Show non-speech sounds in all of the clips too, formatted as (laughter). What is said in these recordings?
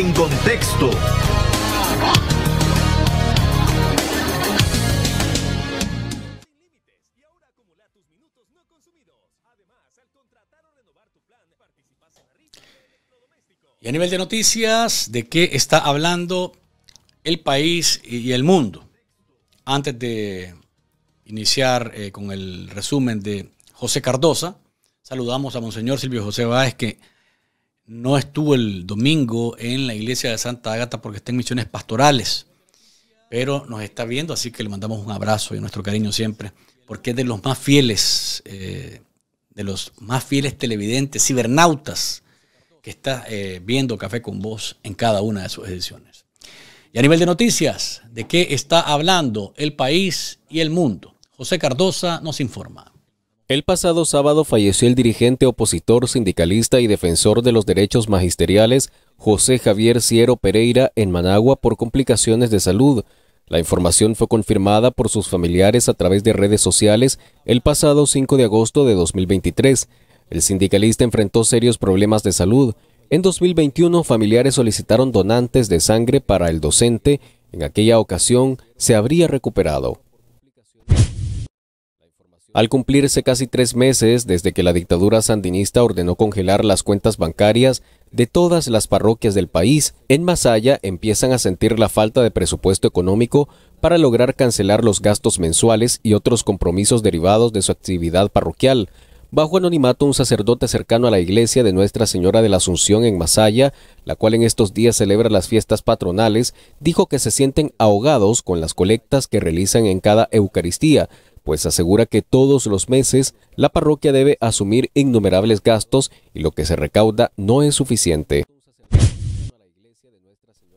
en contexto. Y a nivel de noticias, ¿de qué está hablando el país y el mundo? Antes de iniciar eh, con el resumen de José Cardosa, saludamos a Monseñor Silvio José Báez, que no estuvo el domingo en la iglesia de Santa Ágata porque está en misiones pastorales, pero nos está viendo, así que le mandamos un abrazo y nuestro cariño siempre, porque es de los más fieles, eh, de los más fieles televidentes, cibernautas, que está eh, viendo Café con Vos en cada una de sus ediciones. Y a nivel de noticias, ¿de qué está hablando el país y el mundo? José Cardosa nos informa. El pasado sábado falleció el dirigente opositor sindicalista y defensor de los derechos magisteriales José Javier Ciero Pereira en Managua por complicaciones de salud. La información fue confirmada por sus familiares a través de redes sociales el pasado 5 de agosto de 2023. El sindicalista enfrentó serios problemas de salud. En 2021 familiares solicitaron donantes de sangre para el docente. En aquella ocasión se habría recuperado. Al cumplirse casi tres meses desde que la dictadura sandinista ordenó congelar las cuentas bancarias de todas las parroquias del país, en Masaya empiezan a sentir la falta de presupuesto económico para lograr cancelar los gastos mensuales y otros compromisos derivados de su actividad parroquial, Bajo anonimato, un sacerdote cercano a la iglesia de Nuestra Señora de la Asunción en Masaya, la cual en estos días celebra las fiestas patronales, dijo que se sienten ahogados con las colectas que realizan en cada Eucaristía, pues asegura que todos los meses la parroquia debe asumir innumerables gastos y lo que se recauda no es suficiente.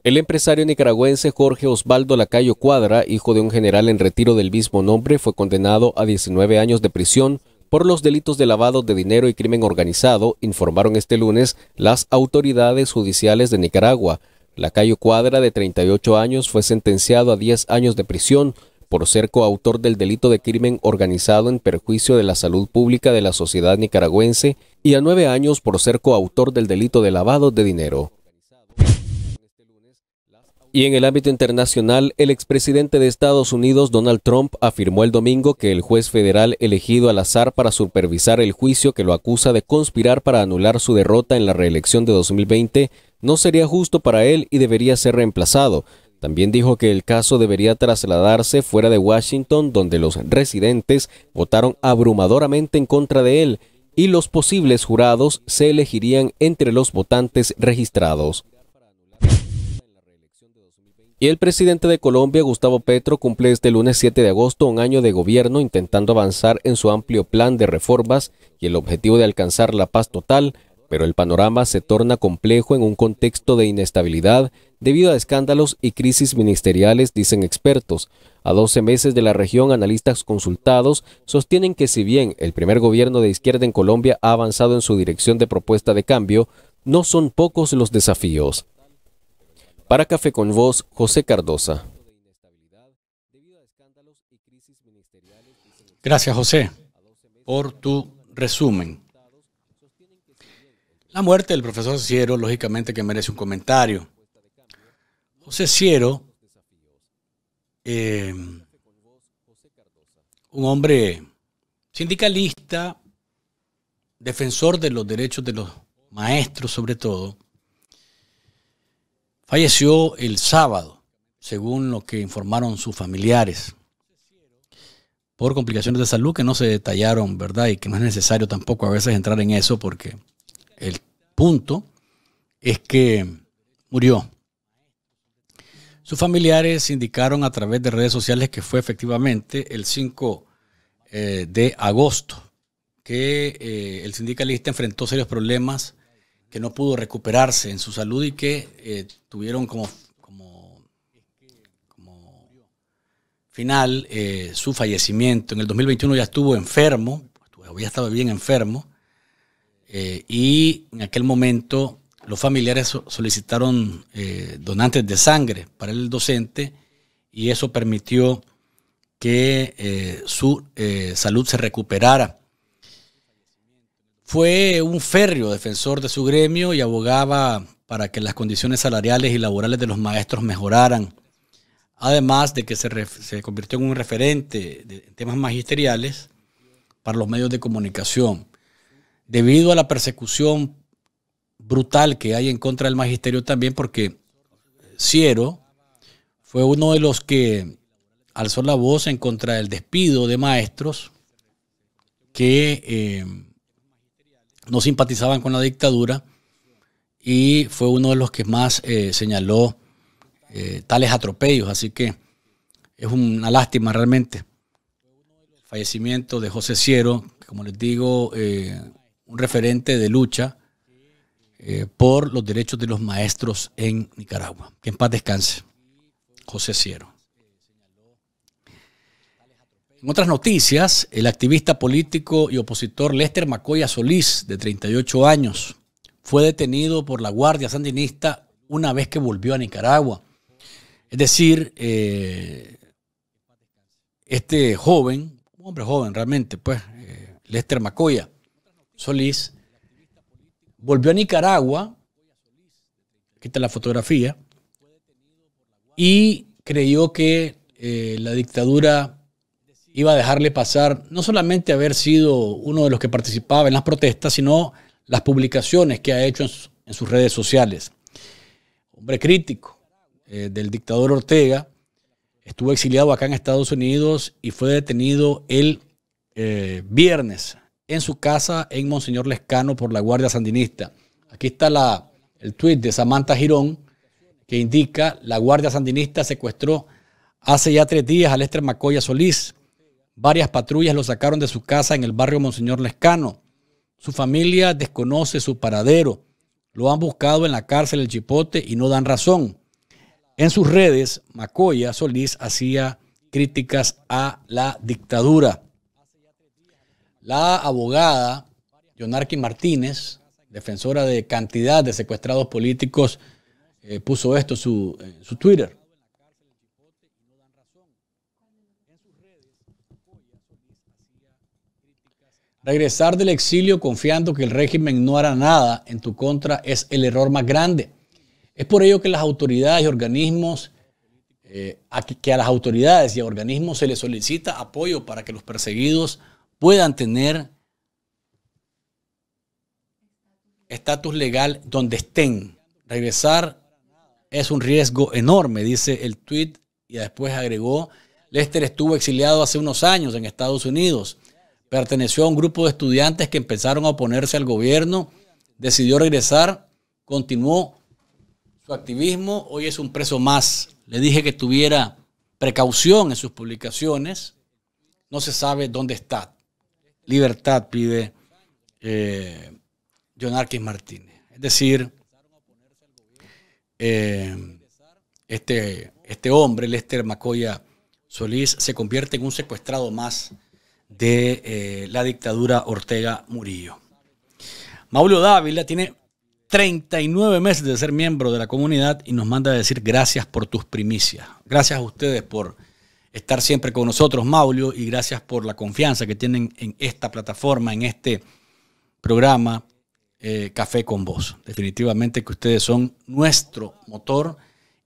El empresario nicaragüense Jorge Osvaldo Lacayo Cuadra, hijo de un general en retiro del mismo nombre, fue condenado a 19 años de prisión por los delitos de lavado de dinero y crimen organizado, informaron este lunes las autoridades judiciales de Nicaragua. Lacayo Cuadra, de 38 años, fue sentenciado a 10 años de prisión por ser coautor del delito de crimen organizado en perjuicio de la salud pública de la sociedad nicaragüense y a nueve años por ser coautor del delito de lavado de dinero. Y en el ámbito internacional, el expresidente de Estados Unidos, Donald Trump, afirmó el domingo que el juez federal elegido al azar para supervisar el juicio que lo acusa de conspirar para anular su derrota en la reelección de 2020 no sería justo para él y debería ser reemplazado, también dijo que el caso debería trasladarse fuera de Washington, donde los residentes votaron abrumadoramente en contra de él y los posibles jurados se elegirían entre los votantes registrados. Y el presidente de Colombia, Gustavo Petro, cumple este lunes 7 de agosto un año de gobierno intentando avanzar en su amplio plan de reformas y el objetivo de alcanzar la paz total pero el panorama se torna complejo en un contexto de inestabilidad debido a escándalos y crisis ministeriales, dicen expertos. A 12 meses de la región, analistas consultados sostienen que si bien el primer gobierno de izquierda en Colombia ha avanzado en su dirección de propuesta de cambio, no son pocos los desafíos. Para Café con vos, José Cardosa. Gracias, José, por tu resumen. La muerte del profesor Ciero, lógicamente que merece un comentario. José Ciero, eh, un hombre sindicalista, defensor de los derechos de los maestros sobre todo, falleció el sábado, según lo que informaron sus familiares, por complicaciones de salud que no se detallaron, ¿verdad? Y que no es necesario tampoco a veces entrar en eso porque el punto es que murió. Sus familiares indicaron a través de redes sociales que fue efectivamente el 5 eh, de agosto que eh, el sindicalista enfrentó serios problemas, que no pudo recuperarse en su salud y que eh, tuvieron como, como, como final su fallecimiento. En el 2021 ya estuvo enfermo, había estado bien enfermo, eh, y en aquel momento los familiares solicitaron eh, donantes de sangre para el docente y eso permitió que eh, su salud se recuperara. Fue un férreo defensor de su gremio y abogaba para que las condiciones salariales y laborales de los maestros mejoraran, además de que se, se convirtió en un referente de temas magisteriales para los medios de comunicación debido a la persecución brutal que hay en contra del magisterio también, porque Ciero fue uno de los que alzó la voz en contra del despido de maestros que eh, no simpatizaban con la dictadura y fue uno de los que más eh, señaló eh, tales atropellos. Así que es una lástima realmente. fallecimiento de José Ciero, como les digo, un referente de lucha eh, por los derechos de los maestros en Nicaragua. Que en paz descanse, José Ciero. En otras noticias, el activista político y opositor Lester Macoya Solís, de 38 años, fue detenido por la Guardia Sandinista una vez que volvió a Nicaragua. Es decir, eh, este joven, un hombre joven realmente, pues, eh, Lester Macoya, Solís volvió a Nicaragua, aquí está la fotografía, y creyó que eh, la dictadura iba a dejarle pasar no solamente haber sido uno de los que participaba en las protestas, sino las publicaciones que ha hecho en, sus redes sociales. Hombre crítico eh, del dictador Ortega, estuvo exiliado acá en Estados Unidos y fue detenido el eh, viernes en su casa en Monseñor Lescano por la Guardia Sandinista. Aquí está la, el tuit de Samantha Girón que indica la Guardia Sandinista secuestró hace ya tres días a Lester Macoya Solís. Varias patrullas lo sacaron de su casa en el barrio Monseñor Lescano. Su familia desconoce su paradero. Lo han buscado en la cárcel El Chipote y no dan razón. En sus redes, Macoya Solís hacía críticas a la dictadura. La abogada Yonarki Martínez, defensora de cantidad de secuestrados políticos, eh, puso esto en su, Twitter. Regresar del exilio confiando que el régimen no hará nada en tu contra es el error más grande. Es por ello que las autoridades y organismos, eh, a que, a las autoridades y organismos se les solicita apoyo para que los perseguidos puedan tener estatus legal donde estén. Regresar es un riesgo enorme, dice el tweet y después agregó, Lester estuvo exiliado hace unos años en Estados Unidos. Perteneció a un grupo de estudiantes que empezaron a oponerse al gobierno, decidió regresar, continuó su activismo, hoy es un preso más. Le dije que tuviera precaución en sus publicaciones, no se sabe dónde está libertad pide eh, John Martínez. Es decir, eh, este, este hombre, Lester Macoya Solís, se convierte en un secuestrado más de eh, la dictadura Ortega Murillo. Maulio Dávila tiene 39 meses de ser miembro de la comunidad y nos manda a decir gracias por tus primicias. Gracias a ustedes por estar siempre con nosotros, Maulio, y gracias por la confianza que tienen en esta plataforma, en este programa eh, Café con Vos. Definitivamente que ustedes son nuestro motor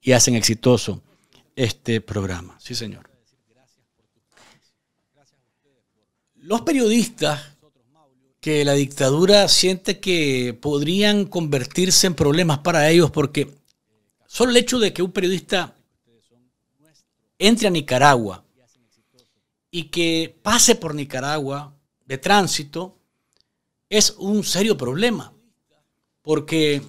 y hacen exitoso este programa. Sí, señor. Los periodistas que la dictadura siente que podrían convertirse en problemas para ellos porque solo el hecho de que un periodista entre a Nicaragua y que pase por Nicaragua de tránsito es un serio problema, porque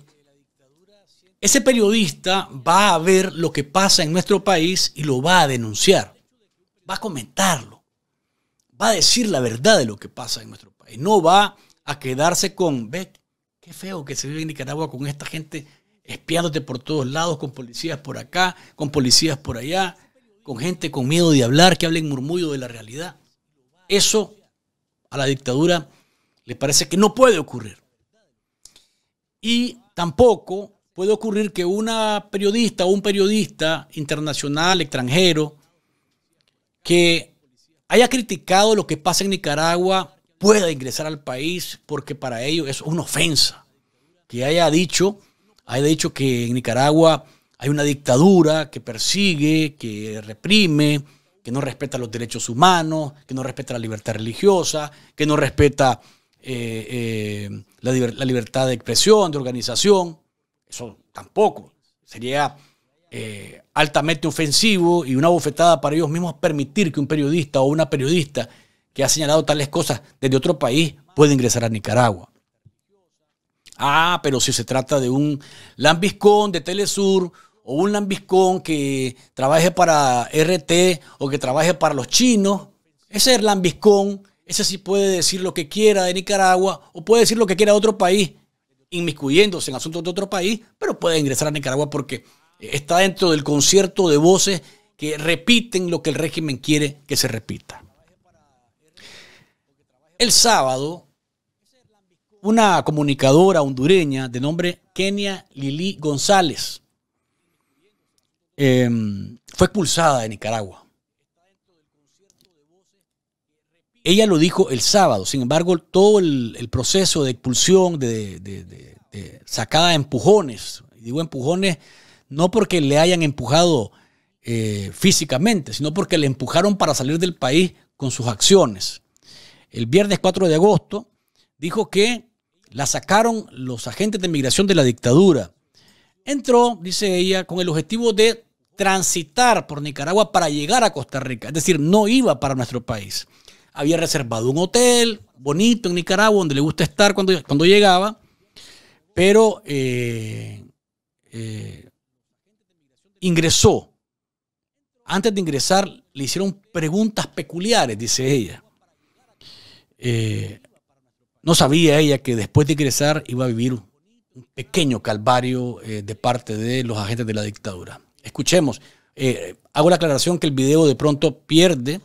ese periodista va a ver lo que pasa en nuestro país y lo va a denunciar, va a comentarlo, va a decir la verdad de lo que pasa en nuestro país, no va a quedarse con, ve, qué feo que se vive en Nicaragua con esta gente espiándote por todos lados, con policías por acá, con policías por allá, con gente con miedo de hablar, que hablen murmullo de la realidad. Eso a la dictadura le parece que no puede ocurrir. Y tampoco puede ocurrir que una periodista o un periodista internacional, extranjero, que haya criticado lo que pasa en Nicaragua, pueda ingresar al país, porque para ellos es una ofensa. Que haya dicho, haya dicho que en Nicaragua hay una dictadura que persigue, que reprime, que no respeta los derechos humanos, que no respeta la libertad religiosa, que no respeta eh, eh, la, libertad de expresión, de organización. Eso tampoco. Sería eh, altamente ofensivo y una bofetada para ellos mismos permitir que un periodista o una periodista que ha señalado tales cosas desde otro país pueda ingresar a Nicaragua. Ah, pero si se trata de un lambiscón de Telesur, o un lambiscón que trabaje para RT o que trabaje para los chinos, ese lambiscón, ese sí puede decir lo que quiera de Nicaragua o puede decir lo que quiera de otro país, inmiscuyéndose en asuntos de otro país, pero puede ingresar a Nicaragua porque eh, está dentro del concierto de voces que repiten lo que el régimen quiere que se repita. El sábado, una comunicadora hondureña de nombre Kenia Lili González Em, fue expulsada de Nicaragua. Ella lo dijo el sábado, sin embargo, todo el, proceso de expulsión, de, sacada de empujones, digo empujones no porque le hayan empujado eh, físicamente, sino porque le empujaron para salir del país con sus acciones. El viernes 4 de agosto dijo que la sacaron los agentes de migración de la dictadura entró, dice ella, con el objetivo de transitar por Nicaragua para llegar a Costa Rica. Es decir, no iba para nuestro país. Había reservado un hotel bonito en Nicaragua, donde le gusta estar cuando, cuando llegaba, pero eh, eh, ingresó. Antes de ingresar, le hicieron preguntas peculiares, dice ella. Eh, no sabía ella que después de ingresar iba a vivir un pequeño calvario eh, de parte de los agentes de la dictadura. Escuchemos, eh, hago la aclaración que el video de pronto pierde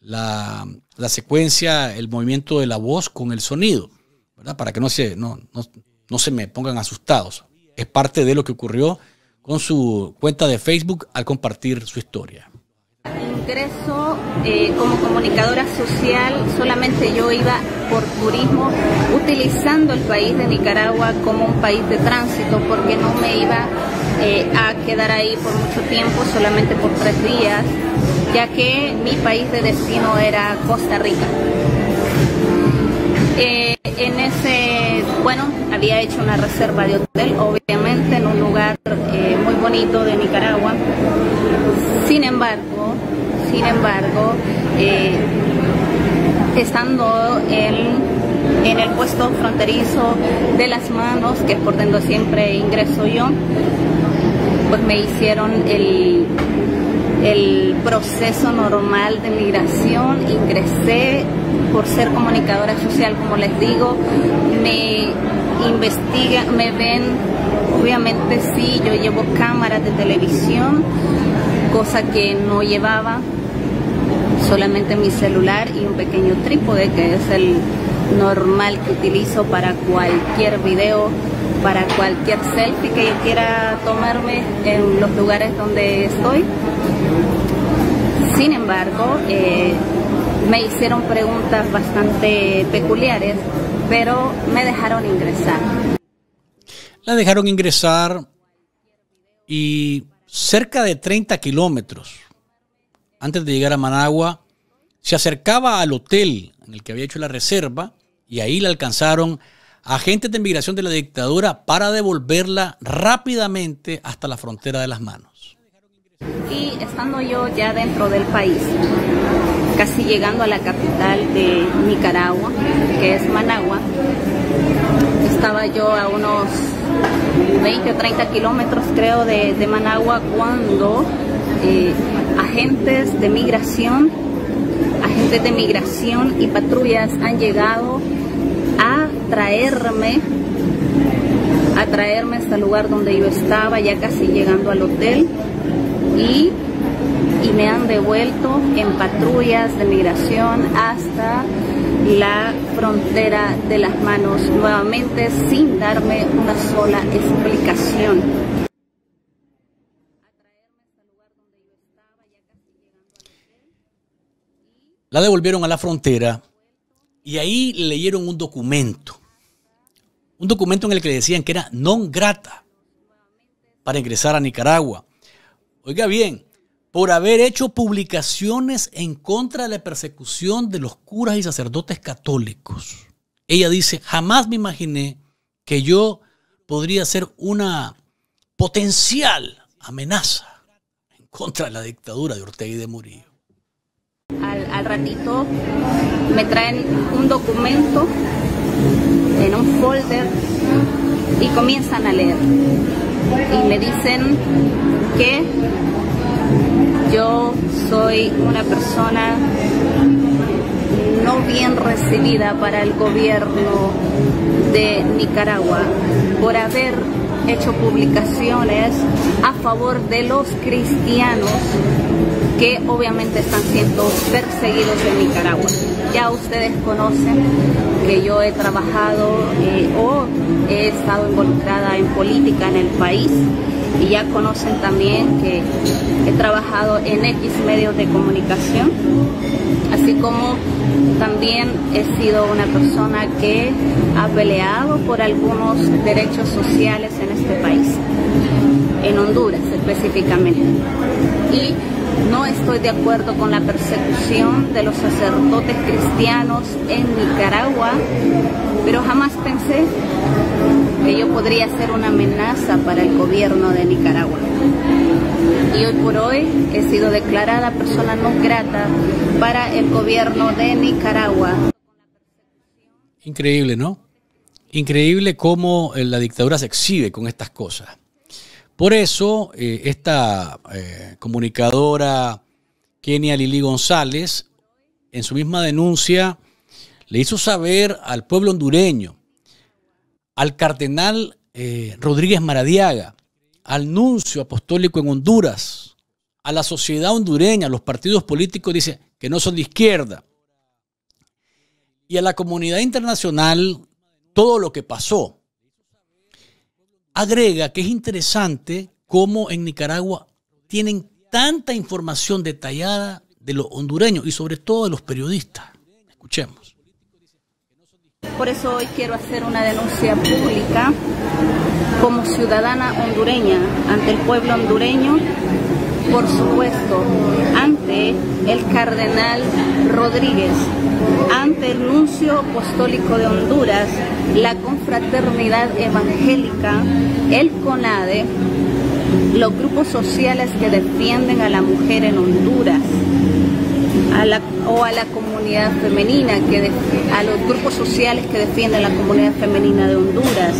la, la, secuencia, el movimiento de la voz con el sonido, ¿verdad? Para que no se, no, no, no se me pongan asustados. Es parte de lo que ocurrió con su cuenta de Facebook al compartir su historia ingreso eh, como comunicadora social, solamente yo iba por turismo, utilizando el país de Nicaragua como un país de tránsito, porque no me iba eh, a quedar ahí por mucho tiempo, solamente por tres días, ya que mi país de destino era Costa Rica. Eh, en ese, bueno, había hecho una reserva de hotel, obviamente, en un lugar muy bonito de Nicaragua. Sin embargo, sin embargo, eh, estando en, el puesto fronterizo de las manos, que es por donde siempre ingreso yo, pues me hicieron el, el proceso normal de migración, ingresé por ser comunicadora social, como les digo, me investiga me ven, obviamente sí, yo llevo cámaras de televisión, cosa que no llevaba, solamente mi celular y un pequeño trípode que es el normal que utilizo para cualquier video, para cualquier selfie que yo quiera tomarme en los lugares donde estoy. Sin embargo, eh, me hicieron preguntas bastante peculiares, pero me dejaron ingresar. La dejaron ingresar y cerca de 30 kilómetros antes de llegar a Managua, se acercaba al hotel en el que había hecho la reserva y ahí la alcanzaron agentes de inmigración de la dictadura para devolverla rápidamente hasta la frontera de las manos. Y estando yo ya dentro del país, casi llegando a la capital de Nicaragua, que es Managua, estaba yo a unos 20 o 30 kilómetros creo de, Managua cuando eh, agentes de migración, agentes de migración y patrullas han llegado a traerme a traerme hasta el lugar donde yo estaba, ya casi llegando al hotel y, y me han devuelto en patrullas de migración hasta la frontera de las manos nuevamente sin darme una sola explicación. La devolvieron a la frontera y ahí leyeron un documento. Un documento en el que le decían que era non grata para ingresar a Nicaragua. Oiga bien, por haber hecho publicaciones en contra de la persecución de los curas y sacerdotes católicos. Ella dice, jamás me imaginé que yo podría ser una potencial amenaza en contra de la dictadura de Ortega y de Murillo. Al, ratito me traen un documento en un folder y comienzan a leer y me dicen que yo soy una persona no bien recibida para el gobierno de Nicaragua por haber hecho publicaciones a favor de los cristianos que obviamente están siendo perseguidos en Nicaragua. Ya ustedes conocen que yo he trabajado eh, o he estado involucrada en política en el país y ya conocen también que he trabajado en X medios de comunicación, así como también he sido una persona que ha peleado por algunos derechos sociales en este país en Honduras específicamente. Y no estoy de acuerdo con la persecución de los sacerdotes cristianos en Nicaragua, pero jamás pensé que yo podría ser una amenaza para el gobierno de Nicaragua. Y hoy por hoy he sido declarada persona no grata para el gobierno de Nicaragua. Increíble, ¿no? Increíble cómo eh, la dictadura se exhibe con estas cosas. Por eso, eh, esta eh, comunicadora Kenia Lili González, en su misma denuncia, le hizo saber al pueblo hondureño, al cardenal eh, Rodríguez Maradiaga, al nuncio apostólico en Honduras, a la sociedad hondureña, a los partidos políticos, dice que no son de izquierda, y a la comunidad internacional todo lo que pasó agrega que es interesante cómo en Nicaragua tienen tanta información detallada de los hondureños y sobre todo de los periodistas. Escuchemos. Por eso hoy quiero hacer una denuncia pública como ciudadana hondureña ante el pueblo hondureño, por supuesto, ante el cardenal Rodríguez, ante el Nuncio Apostólico de Honduras, la Confraternidad Evangélica, el CONADE, los grupos sociales que defienden a la mujer en Honduras la, o a la comunidad femenina, que a los grupos sociales que defienden a la comunidad femenina de Honduras,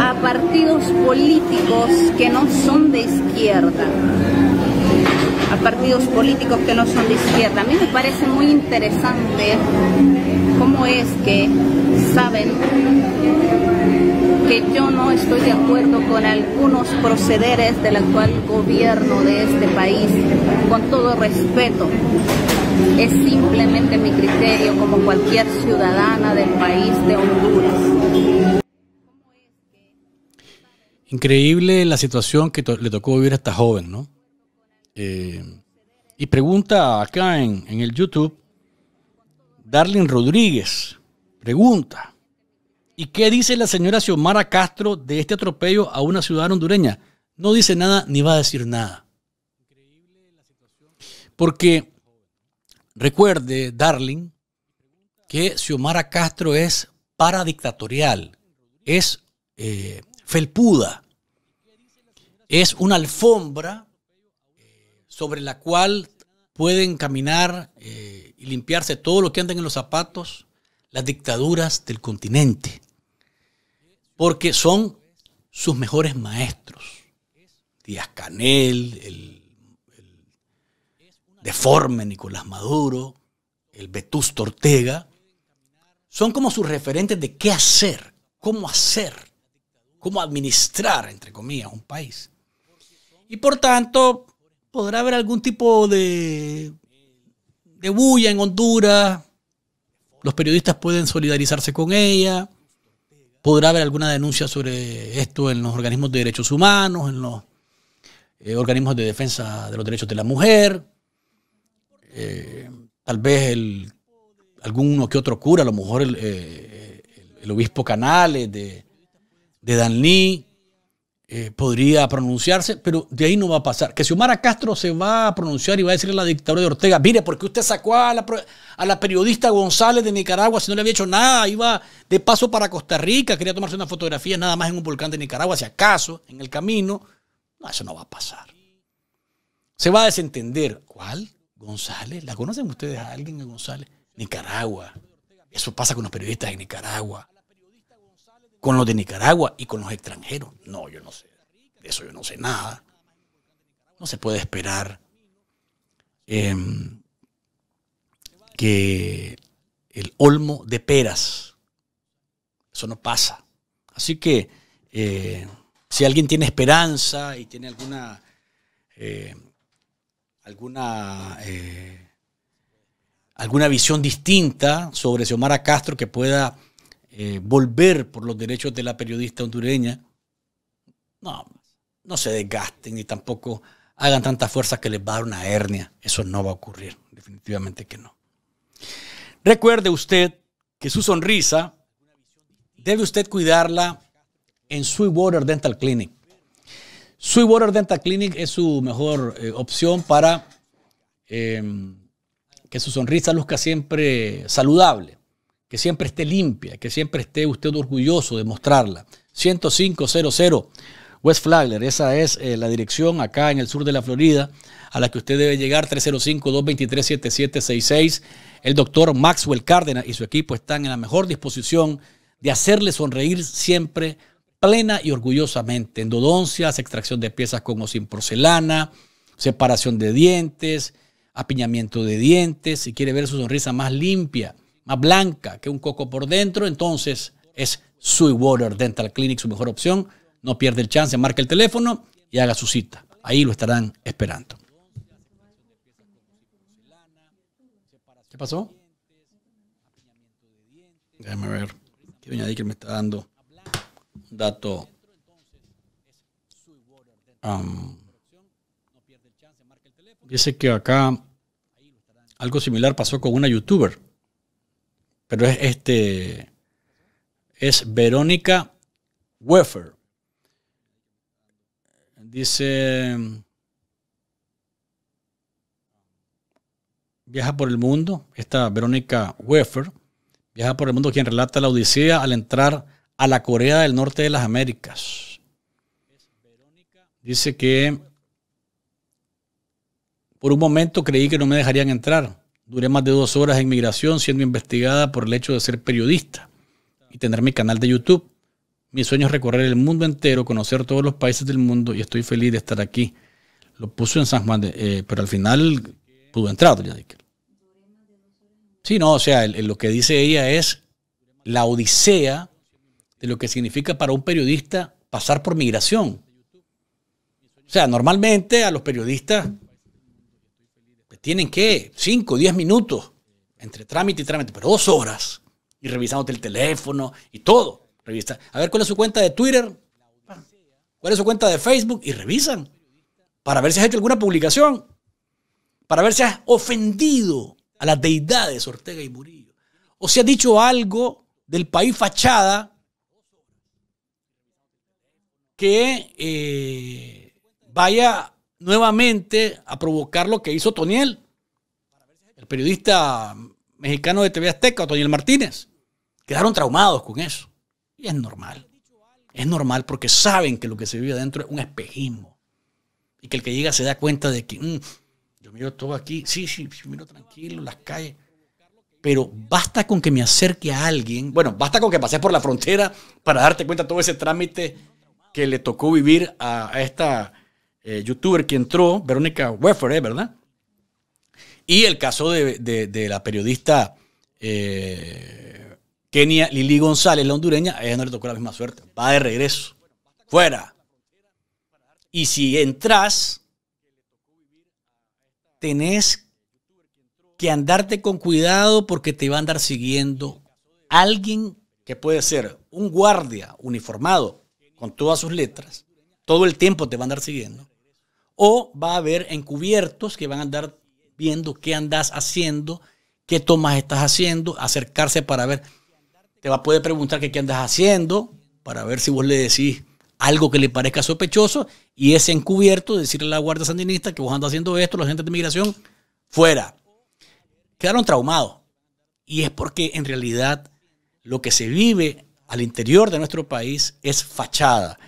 a partidos políticos que no son de izquierda a partidos políticos que no son de izquierda. A mí me parece muy interesante cómo es que saben que yo no estoy de acuerdo con algunos procederes del actual gobierno de este país, con todo respeto. Es simplemente mi criterio como cualquier ciudadana del país de Honduras. Increíble la situación que le tocó vivir a esta joven, ¿no? Eh, y pregunta acá en, en el YouTube, Darlene Rodríguez, pregunta, ¿y qué dice la señora Xiomara Castro de este atropello a una ciudad hondureña? No dice nada ni va a decir nada. Porque recuerde, Darling, que Xiomara Castro es paradictatorial, es eh, felpuda, es una alfombra sobre la cual pueden caminar eh, y limpiarse todo lo que andan en los zapatos las dictaduras del continente, porque son sus mejores maestros. Díaz Canel, el, el deforme Nicolás Maduro, el vetusto Ortega, son como sus referentes de qué hacer, cómo hacer, cómo administrar, entre comillas, un país. Y por tanto, podrá haber algún tipo de, de bulla en Honduras, los periodistas pueden solidarizarse con ella, podrá haber alguna denuncia sobre esto en los organismos de derechos humanos, en los eh, organismos de defensa de los derechos de la mujer, eh, tal vez el, alguno que otro cura, a lo mejor el, eh, obispo Canales de, de Danlí, eh, podría pronunciarse, pero de ahí no va a pasar. Que si Omar Castro se va a pronunciar y va a decirle a la dictadura de Ortega, mire, porque usted sacó a la, a la periodista González de Nicaragua si no le había hecho nada, iba de paso para Costa Rica, quería tomarse una fotografía nada más en un volcán de Nicaragua, si acaso, en el camino. No, eso no va a pasar. Se va a desentender. ¿Cuál? González. ¿La conocen ustedes a alguien a González? Nicaragua. Eso pasa con los periodistas de Nicaragua con los de Nicaragua y con los extranjeros. No, yo no sé. De eso yo no sé nada. No se puede esperar em, que el olmo de peras, eso no pasa. Así que eh, si alguien tiene esperanza y tiene alguna, eh, alguna, eh, alguna visión distinta sobre Xiomara Castro que pueda eh, volver por los derechos de la periodista hondureña, no, no se desgasten ni tampoco hagan tanta fuerza que les va a dar una hernia. Eso no va a ocurrir, definitivamente que no. Recuerde usted que su sonrisa debe usted cuidarla en Sweetwater Dental Clinic. Sweetwater Dental Clinic es su mejor eh, opción para em, que su sonrisa luzca siempre saludable que siempre esté limpia, que siempre esté usted orgulloso de mostrarla. 10500 West Flagler, esa es eh, la dirección acá en el sur de la Florida a la que usted debe llegar, 305-223-7766. El doctor Maxwell Cárdenas y su equipo están en la mejor disposición de hacerle sonreír siempre plena y orgullosamente. Endodoncias, extracción de piezas con o sin porcelana, separación de dientes, apiñamiento de dientes. Si quiere ver su sonrisa más limpia, blanca que un coco por dentro, entonces es Water Dental Clinic su mejor opción. No pierde el chance, marque el teléfono y haga su cita. Ahí lo estarán esperando. ¿Qué pasó? Déjame ver. Quiero añadir que me está dando un dato. Um, dice que acá algo similar pasó con una youtuber pero es este. Es Verónica Weffer. Dice. Viaja por el mundo. Esta Verónica Weffer viaja por el mundo quien relata la Odisea al entrar a la Corea del Norte de las Américas. Dice que por un momento creí que no me dejarían entrar. Duré más de dos horas en migración siendo investigada por el hecho de ser periodista y tener mi canal de YouTube. Mi sueño es recorrer el mundo entero, conocer todos los países del mundo y estoy feliz de estar aquí. Lo puso en San Juan, eh, pero al final pudo entrar, Sí, no, o sea, lo que dice ella es la odisea de lo que significa para un periodista pasar por migración. O sea, normalmente a los periodistas tienen que 5, 10 minutos entre trámite y trámite, pero dos horas. Y revisándote el teléfono y todo. A ver cuál es su cuenta de Twitter, cuál es su cuenta de Facebook y revisan. Para ver si has hecho alguna publicación. Para ver si has ofendido a las deidades Ortega y Murillo. O si has dicho algo del país fachada que eh, vaya vaya nuevamente a provocar lo que hizo Toniel, el periodista mexicano de TV Azteca, Toniel Martínez. Quedaron traumados con eso. Y es normal. Es normal porque saben que lo que se vive adentro es un espejismo. Y que el que llega se da cuenta de que mm, yo miro todo aquí, sí, sí, yo miro tranquilo, las calles. Pero basta con que me acerque a alguien, bueno, basta con que pases por la frontera para darte cuenta de todo ese trámite que le tocó vivir a esta eh, youtuber que entró, Verónica Weffer, eh, ¿verdad? Y el caso de, la periodista eh, Kenia Lili González, la hondureña, a ella no le tocó la misma suerte. Va de regreso. Fuera. Y si entras, tenés que andarte con cuidado porque te va a andar siguiendo alguien que puede ser un guardia uniformado con todas sus letras. Todo el tiempo te va a andar siguiendo o va a haber encubiertos que van a andar viendo qué andas haciendo, qué tomas estás haciendo, acercarse para ver. Te va a poder preguntar qué andas haciendo para ver si vos le decís algo que le parezca sospechoso y ese encubierto decirle a la Guardia Sandinista que vos andas haciendo esto, la gente de migración, fuera. Quedaron traumados. Y es porque en realidad lo que se vive al interior de nuestro país es fachada.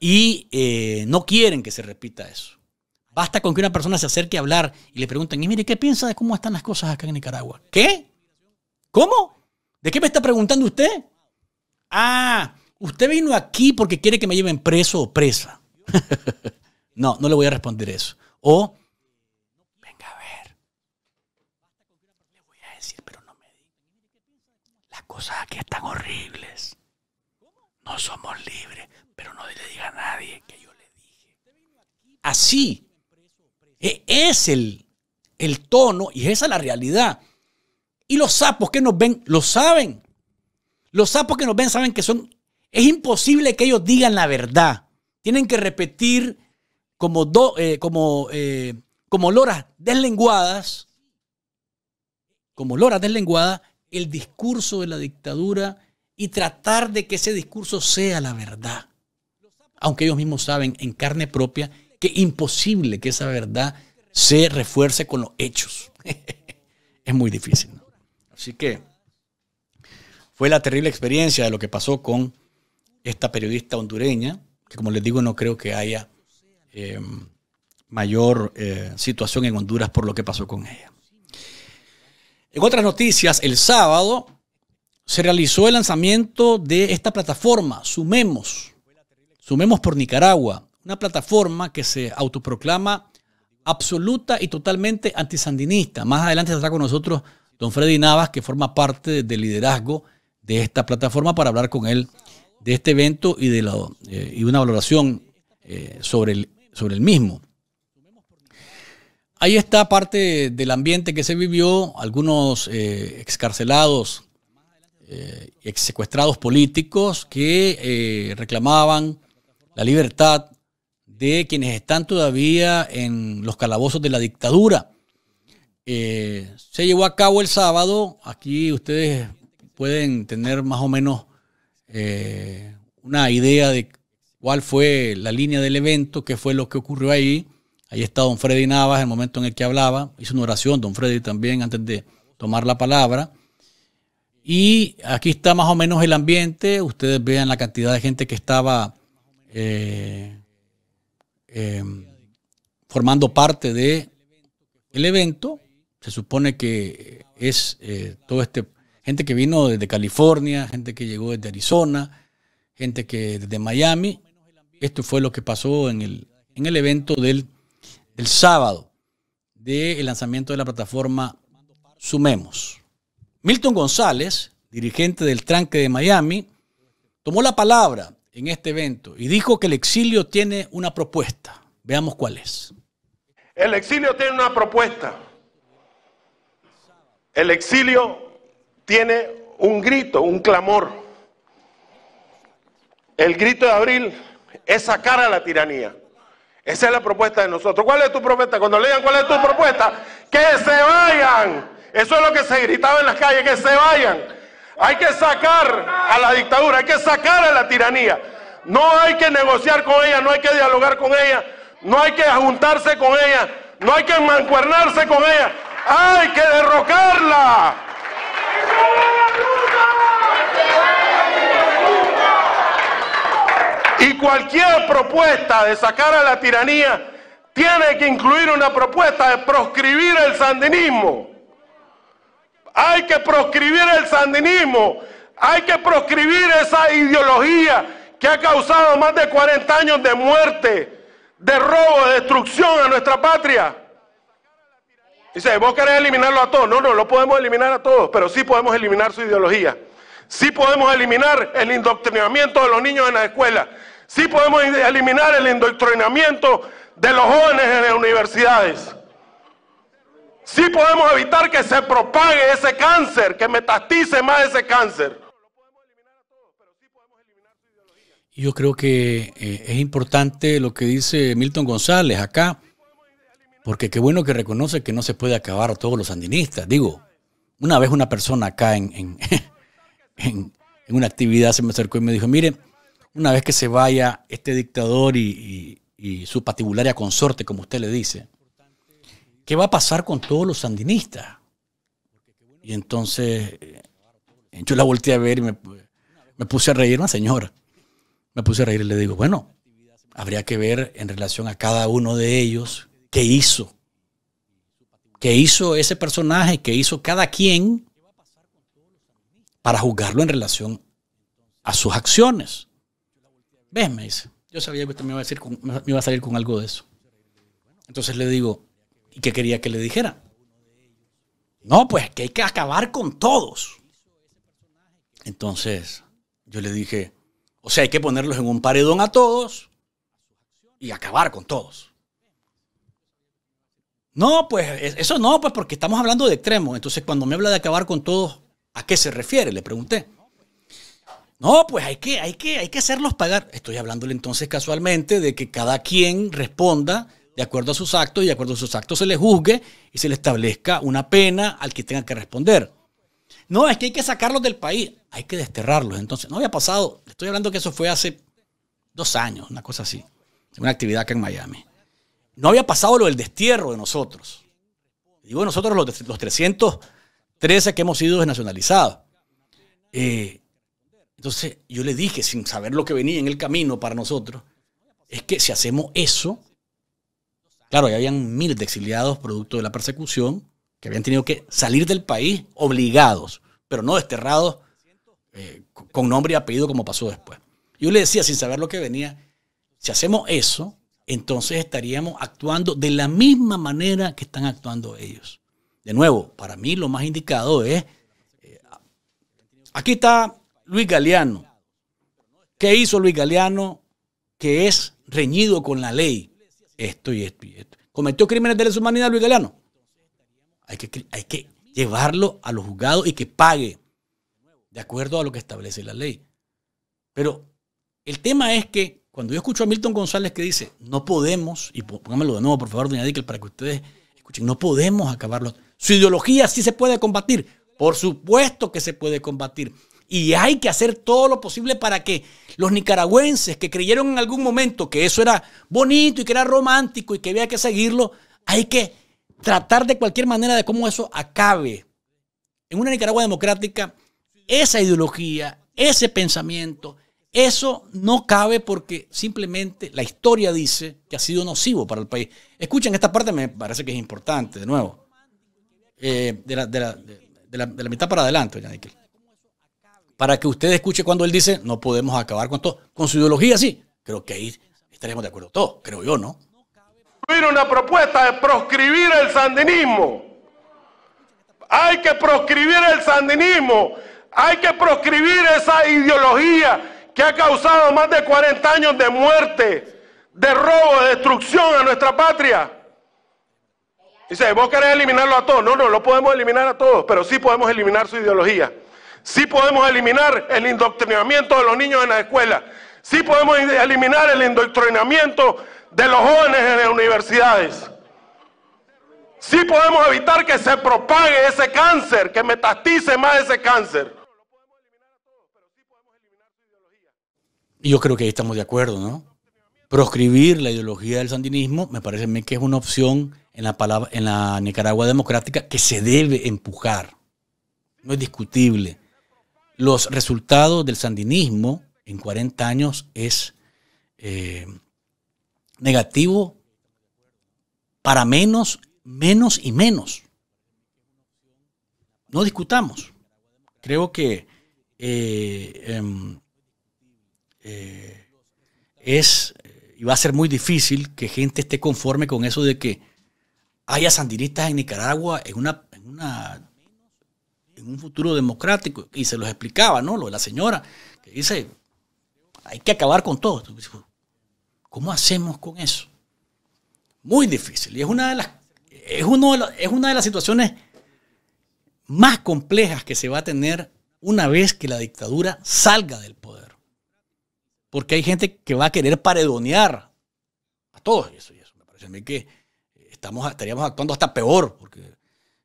Y eh, no quieren que se repita eso. Basta con que una persona se acerque a hablar y le pregunten, y mire, ¿qué piensa de cómo están las cosas acá en Nicaragua? ¿Qué? ¿Cómo? ¿De qué me está preguntando usted? Ah, usted vino aquí porque quiere que me lleven preso o presa. (laughs) no, no le voy a responder eso. O, venga a ver. Le voy a decir, pero no me Las cosas aquí están horribles. No somos libres, pero no le diga a nadie que yo le dije. Así e-, es el, el tono y esa es la realidad. Y los sapos que nos ven lo saben. Los sapos que nos ven saben que son... Es imposible que ellos digan la verdad. Tienen que repetir como, eh, como, eh, como loras deslenguadas, como loras deslenguadas, el discurso de la dictadura y tratar de que ese discurso sea la verdad. Aunque ellos mismos saben en carne propia que imposible que esa verdad se refuerce con los hechos. (laughs) es muy difícil. Así que fue la terrible experiencia de lo que pasó con esta periodista hondureña, que como les digo no creo que haya em, mayor eh, situación en Honduras por lo que pasó con ella. En otras noticias, el sábado se realizó el lanzamiento de esta plataforma, Sumemos, Sumemos por Nicaragua, una plataforma que se autoproclama absoluta y totalmente antisandinista. Más adelante estará con nosotros don Freddy Navas, que forma parte del liderazgo de esta plataforma para hablar con él de este evento y de eh, y una valoración eh, sobre, el, mismo. Ahí está parte del ambiente que se vivió, algunos eh, excarcelados, secuestrados políticos que reclamaban la libertad de quienes están todavía en los calabozos de la dictadura. Eh, se llevó a cabo el sábado, aquí ustedes pueden tener más o menos eh, una idea de cuál fue la línea del evento, qué fue lo que ocurrió ahí. Ahí está don Freddy Navas, en el momento en el que hablaba, hizo una oración, don Freddy también, antes de tomar la palabra. Y aquí está más o menos el ambiente, ustedes vean la cantidad de gente que estaba eh, Em, formando parte de el evento. Se supone que es eh, todo este gente que vino desde California, gente que llegó desde Arizona, gente que desde Miami. Esto fue lo que pasó en el, en el evento del, sábado del el lanzamiento de la plataforma Sumemos. Milton González, dirigente del tranque de Miami, tomó la palabra en este evento y dijo que el exilio tiene una propuesta. Veamos cuál es. El exilio tiene una propuesta. El exilio tiene un grito, un clamor. El grito de abril es sacar a la tiranía. Esa es la propuesta de nosotros. ¿Cuál es tu propuesta? Cuando lean cuál es tu propuesta, que se vayan. Eso es lo que se gritaba en las calles, que se vayan. Hay que sacar a la dictadura, hay que sacar a la tiranía. No hay que negociar con ella, no hay que dialogar con ella, no hay que juntarse con ella, no hay que mancuernarse con ella. Hay que derrocarla. Y cualquier propuesta de sacar a la tiranía tiene que incluir una propuesta de proscribir el sandinismo. Hay que proscribir el sandinismo. Hay que proscribir esa ideología que ha causado más de 40 años de muerte, de robo, de destrucción a nuestra patria. Dice, vos querés eliminarlo a todos. No, no, no podemos eliminar a todos, pero sí podemos eliminar su ideología. Sí podemos eliminar el indoctrinamiento de los niños en la escuela. Sí podemos eliminar el indoctrinamiento de los jóvenes en las universidades. Sí podemos evitar que se propague ese cáncer, que metastice más ese cáncer. Yo creo que eh, es importante lo que dice Milton González acá, porque qué bueno que reconoce que no se puede acabar a todos los sandinistas. Digo, una vez una persona acá en, en, (laughs) una actividad se me acercó y me dijo, mire, una vez que se vaya este dictador y, y su patibularia consorte, como usted le dice, ¿qué va a pasar con todos los sandinistas? Y entonces eh, yo la volteé a ver y me, puse a reír, una señora. Me puse a reír y le digo, bueno, habría que ver en relación a cada uno de ellos qué hizo. ¿Qué hizo ese personaje? ¿Qué hizo cada quien para juzgarlo en relación a sus acciones? ¿Ves? Me dice. Yo sabía que usted me iba me iba a salir con algo de eso. Entonces le digo, ¿Y qué quería que le dijera? No, pues que hay que acabar con todos. Entonces, yo le dije, o sea, hay que ponerlos en un paredón a todos y acabar con todos. No, pues eso no, pues porque estamos hablando de extremos. Entonces, cuando me habla de acabar con todos, ¿a qué se refiere? Le pregunté. No, pues hay que, hay que, hay que hacerlos pagar. Estoy hablándole entonces casualmente de que cada quien responda de acuerdo a sus actos y de acuerdo a sus actos se les juzgue y se le establezca una pena al que tenga que responder. No, es que hay que sacarlos del país, hay que desterrarlos. Entonces, no había pasado, estoy hablando que eso fue hace dos años, una cosa así, una actividad acá en Miami. No había pasado lo del destierro de nosotros. Digo nosotros los, los 313 que hemos sido desnacionalizados. Eh, entonces yo le dije, sin saber lo que venía en el camino para nosotros, es que si hacemos eso, Claro, ya habían miles de exiliados producto de la persecución que habían tenido que salir del país obligados, pero no desterrados eh, con nombre y apellido como pasó después. Yo le decía, sin saber lo que venía, si hacemos eso, entonces estaríamos actuando de la misma manera que están actuando ellos. De nuevo, para mí lo más indicado es, eh, aquí está Luis Galeano. ¿Qué hizo Luis Galeano que es reñido con la ley? esto y esto y esto. ¿Cometió crímenes de lesa humanidad Luis Galeano? Hay que, hay que llevarlo a los juzgados y que pague de acuerdo a lo que establece la ley. Pero el tema es que cuando yo escucho a Milton González que dice, no podemos, y póngamelo de nuevo, por favor, doña Dickel, para que ustedes escuchen, no podemos acabarlo. Su ideología sí se puede combatir. Por supuesto que se puede combatir. Y hay que hacer todo lo posible para que los nicaragüenses que creyeron en algún momento que eso era bonito y que era romántico y que había que seguirlo, hay que tratar de cualquier manera de cómo eso acabe. En una Nicaragua democrática, esa ideología, ese pensamiento, eso no cabe porque simplemente la historia dice que ha sido nocivo para el país. Escuchen, esta parte me parece que es importante, de nuevo. Eh, de, la, mitad para adelante, ya para que usted escuche cuando él dice, no podemos acabar con todo. Con su ideología, sí. Creo que ahí estaremos de acuerdo todos, creo yo, ¿no? una propuesta de proscribir el sandinismo. Hay que proscribir el sandinismo. Hay que proscribir esa ideología que ha causado más de 40 años de muerte, de robo, de destrucción a nuestra patria. Dice, vos querés eliminarlo a todos. No, no, lo podemos eliminar a todos, pero sí podemos eliminar su ideología. Sí podemos eliminar el indoctrinamiento de los niños en las escuelas. Sí podemos eliminar el indoctrinamiento de los jóvenes en las universidades. Sí podemos evitar que se propague ese cáncer, que metastice más ese cáncer. Y Yo creo que ahí estamos de acuerdo, ¿no? Proscribir la ideología del sandinismo me parece a mí que es una opción en la, palabra, en la Nicaragua democrática que se debe empujar. No es discutible los resultados del sandinismo en 40 años es eh, negativo para menos, menos y menos. No discutamos. Creo que eh, em, eh, es y va a ser muy difícil que gente esté conforme con eso de que haya sandinistas en Nicaragua en una un futuro democrático. Y se los explicaba, ¿no? Lo de la señora, que dice, hay que acabar con todo. ¿Cómo hacemos con eso? Muy difícil. Y es una de las, es uno es una de las situaciones más complejas que se va a tener una vez que la dictadura salga del poder. Porque hay gente que va a querer paredonear a todos. Y eso, y eso me parece a mí que estamos, estaríamos actuando hasta peor, porque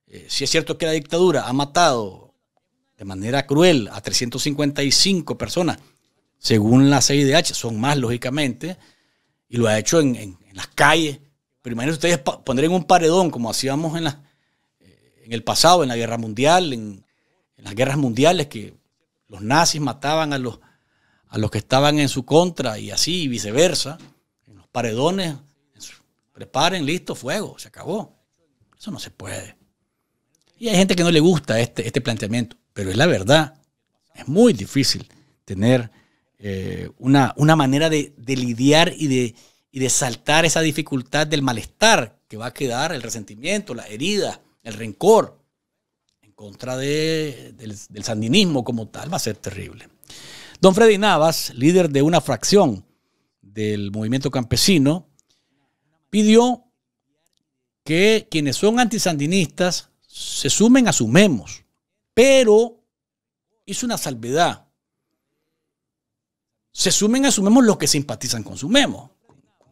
eh, si es cierto que la dictadura ha matado de manera cruel a 355 personas, según la CIDH, son más lógicamente, y lo ha hecho en, las calles. Pero imagínense ustedes en un paredón como hacíamos en, eh, en el pasado, en la guerra mundial, en, las guerras mundiales, que los nazis mataban a los, a los que estaban en su contra y así y viceversa. En los paredones, preparen, listo, fuego, se acabó. Eso no se puede. Y hay gente que no le gusta este, este planteamiento, pero es la verdad. Es muy difícil tener eh, una, manera de, lidiar y de, de saltar esa dificultad del malestar que va a quedar, el resentimiento, la herida, el rencor, en contra de, del, del, sandinismo como tal, va a ser terrible. Don Freddy Navas, líder de una fracción del movimiento campesino, pidió que quienes son antisandinistas se sumen, asumemos. Pero hizo una salvedad. Se sumen, asumemos los que simpatizan con Sumemos,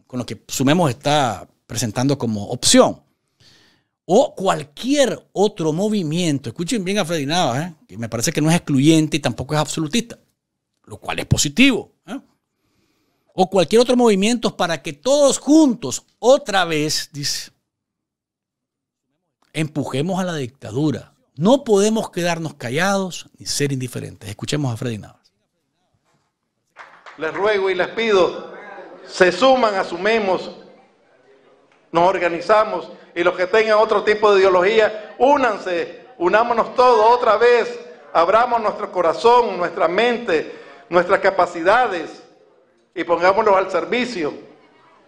con lo que Sumemos está presentando como opción. O cualquier otro movimiento. Escuchen bien a Freddy ¿eh? que me parece que no es excluyente y tampoco es absolutista, lo cual es positivo. ¿eh? O cualquier otro movimiento para que todos juntos, otra vez, dice, empujemos a la dictadura. No podemos quedarnos callados ni ser indiferentes. Escuchemos a Freddy Navas. Les ruego y les pido, se suman, asumemos, nos organizamos y los que tengan otro tipo de ideología, únanse, unámonos todos otra vez, abramos nuestro corazón, nuestra mente, nuestras capacidades y pongámoslos al servicio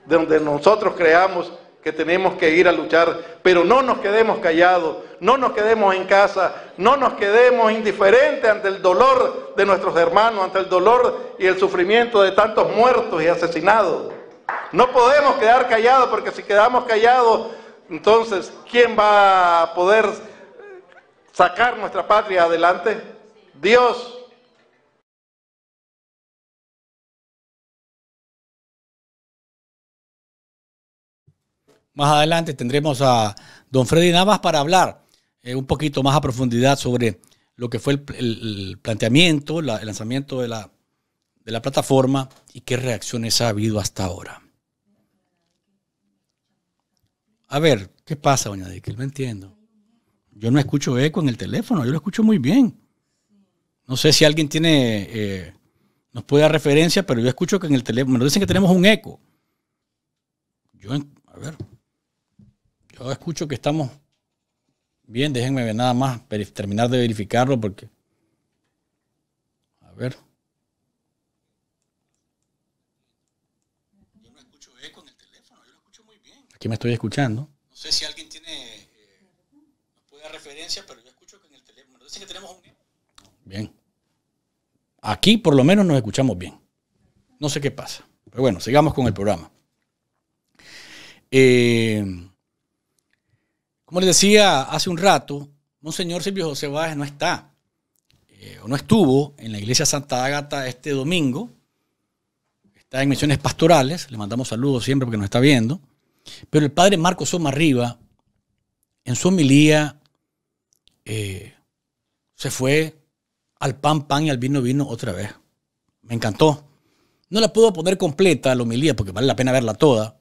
de donde nosotros creamos que tenemos que ir a luchar, pero no nos quedemos callados, no nos quedemos en casa, no nos quedemos indiferentes ante el dolor de nuestros hermanos, ante el dolor y el sufrimiento de tantos muertos y asesinados. No podemos quedar callados porque si quedamos callados, entonces, ¿quién va a poder sacar nuestra patria adelante? Dios. Más adelante tendremos a don Freddy Navas para hablar eh, un poquito más a profundidad sobre lo que fue el, planteamiento, el lanzamiento de la, plataforma y qué reacciones ha habido hasta ahora. A ver, ¿qué pasa, doña Dickel? No entiendo. Yo no escucho eco en el teléfono, yo lo escucho muy bien. No sé si alguien tiene, eh, nos puede dar referencia, pero yo escucho que en el teléfono, me dicen que tenemos un eco. Yo, a ver, yo escucho que estamos bien, déjenme ver nada más, terminar de verificarlo porque... A ver. Yo no escucho eco en el teléfono, yo lo escucho muy bien. Aquí me estoy escuchando. No sé si alguien tiene... Eh, puede dar referencia, pero yo escucho que en el teléfono... Dice que tenemos un... Bien. Aquí por lo menos nos escuchamos bien. No sé qué pasa. Pero bueno, sigamos con el programa. Eh, como les decía hace un rato, Monseñor Silvio José Báez no está eh, o no estuvo en la iglesia Santa Ágata este domingo. Está en misiones pastorales, le mandamos saludos siempre porque nos está viendo. Pero el padre Marcos Soma Riva, en su homilía, eh, se fue al pan, pan y al vino, vino otra vez. Me encantó. No la puedo poner completa la homilía porque vale la pena verla toda,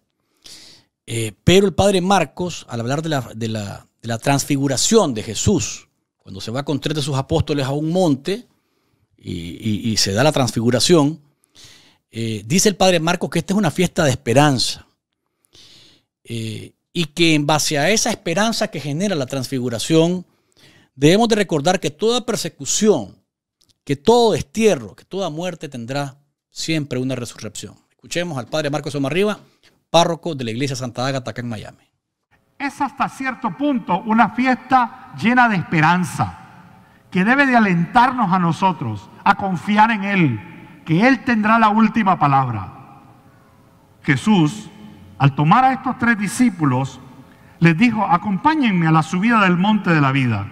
eh, pero el padre Marcos, al hablar de la, transfiguración de Jesús, cuando se va con tres de sus apóstoles a un monte y, se da la transfiguración, eh, dice el padre Marcos que esta es una fiesta de esperanza eh, y que en base a esa esperanza que genera la transfiguración, debemos de recordar que toda persecución, que todo destierro, que toda muerte tendrá siempre una resurrección. Escuchemos al padre Marcos Arriba párroco de la iglesia Santa Ágata en Miami. Es hasta cierto punto una fiesta llena de esperanza, que debe de alentarnos a nosotros a confiar en Él, que Él tendrá la última palabra. Jesús, al tomar a estos tres discípulos, les dijo, acompáñenme a la subida del monte de la vida.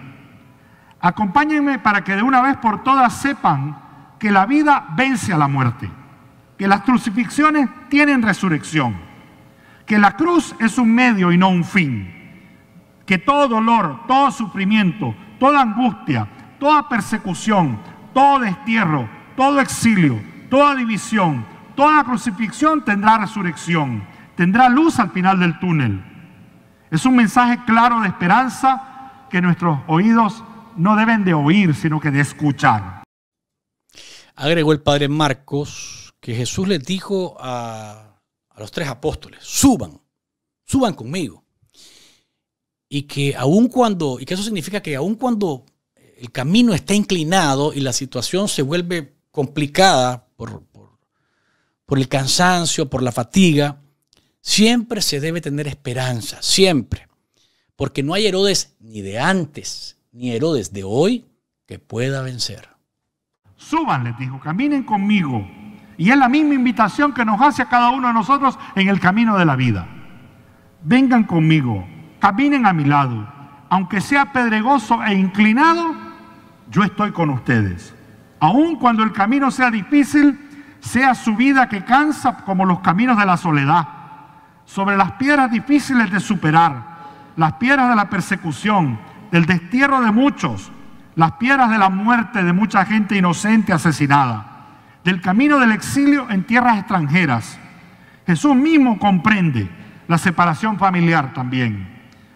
Acompáñenme para que de una vez por todas sepan que la vida vence a la muerte, que las crucifixiones tienen resurrección que la cruz es un medio y no un fin, que todo dolor, todo sufrimiento, toda angustia, toda persecución, todo destierro, todo exilio, toda división, toda crucifixión tendrá resurrección, tendrá luz al final del túnel. Es un mensaje claro de esperanza que nuestros oídos no deben de oír, sino que de escuchar. Agregó el padre Marcos que Jesús les dijo a a los tres apóstoles, suban, suban conmigo. Y que aun cuando, y que eso significa que aun cuando el camino está inclinado y la situación se vuelve complicada por, por el cansancio, por la fatiga, siempre se debe tener esperanza, siempre. Porque no hay Herodes ni de antes, ni Herodes de hoy que pueda vencer. Suban, les dijo, caminen conmigo y es la misma invitación que nos hace a cada uno de nosotros en el camino de la vida. Vengan conmigo, caminen a mi lado. Aunque sea pedregoso e inclinado, yo estoy con ustedes. Aun cuando el camino sea difícil, sea su vida que cansa como los caminos de la soledad, sobre las piedras difíciles de superar, las piedras de la persecución, del destierro de muchos, las piedras de la muerte de mucha gente inocente asesinada del camino del exilio en tierras extranjeras. Jesús mismo comprende la separación familiar también,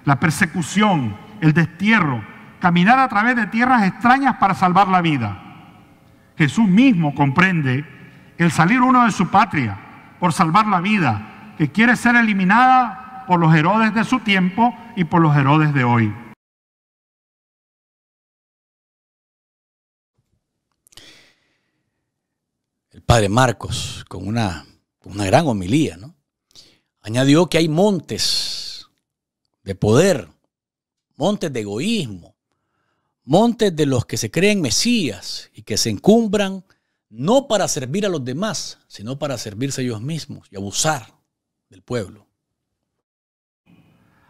la persecución, el destierro, caminar a través de tierras extrañas para salvar la vida. Jesús mismo comprende el salir uno de su patria por salvar la vida, que quiere ser eliminada por los Herodes de su tiempo y por los Herodes de hoy. padre Marcos con una, gran homilía, ¿no? Añadió que hay montes de poder, montes de egoísmo, montes de los que se creen Mesías y que se encumbran no para servir a los demás, sino para servirse ellos mismos y abusar del pueblo.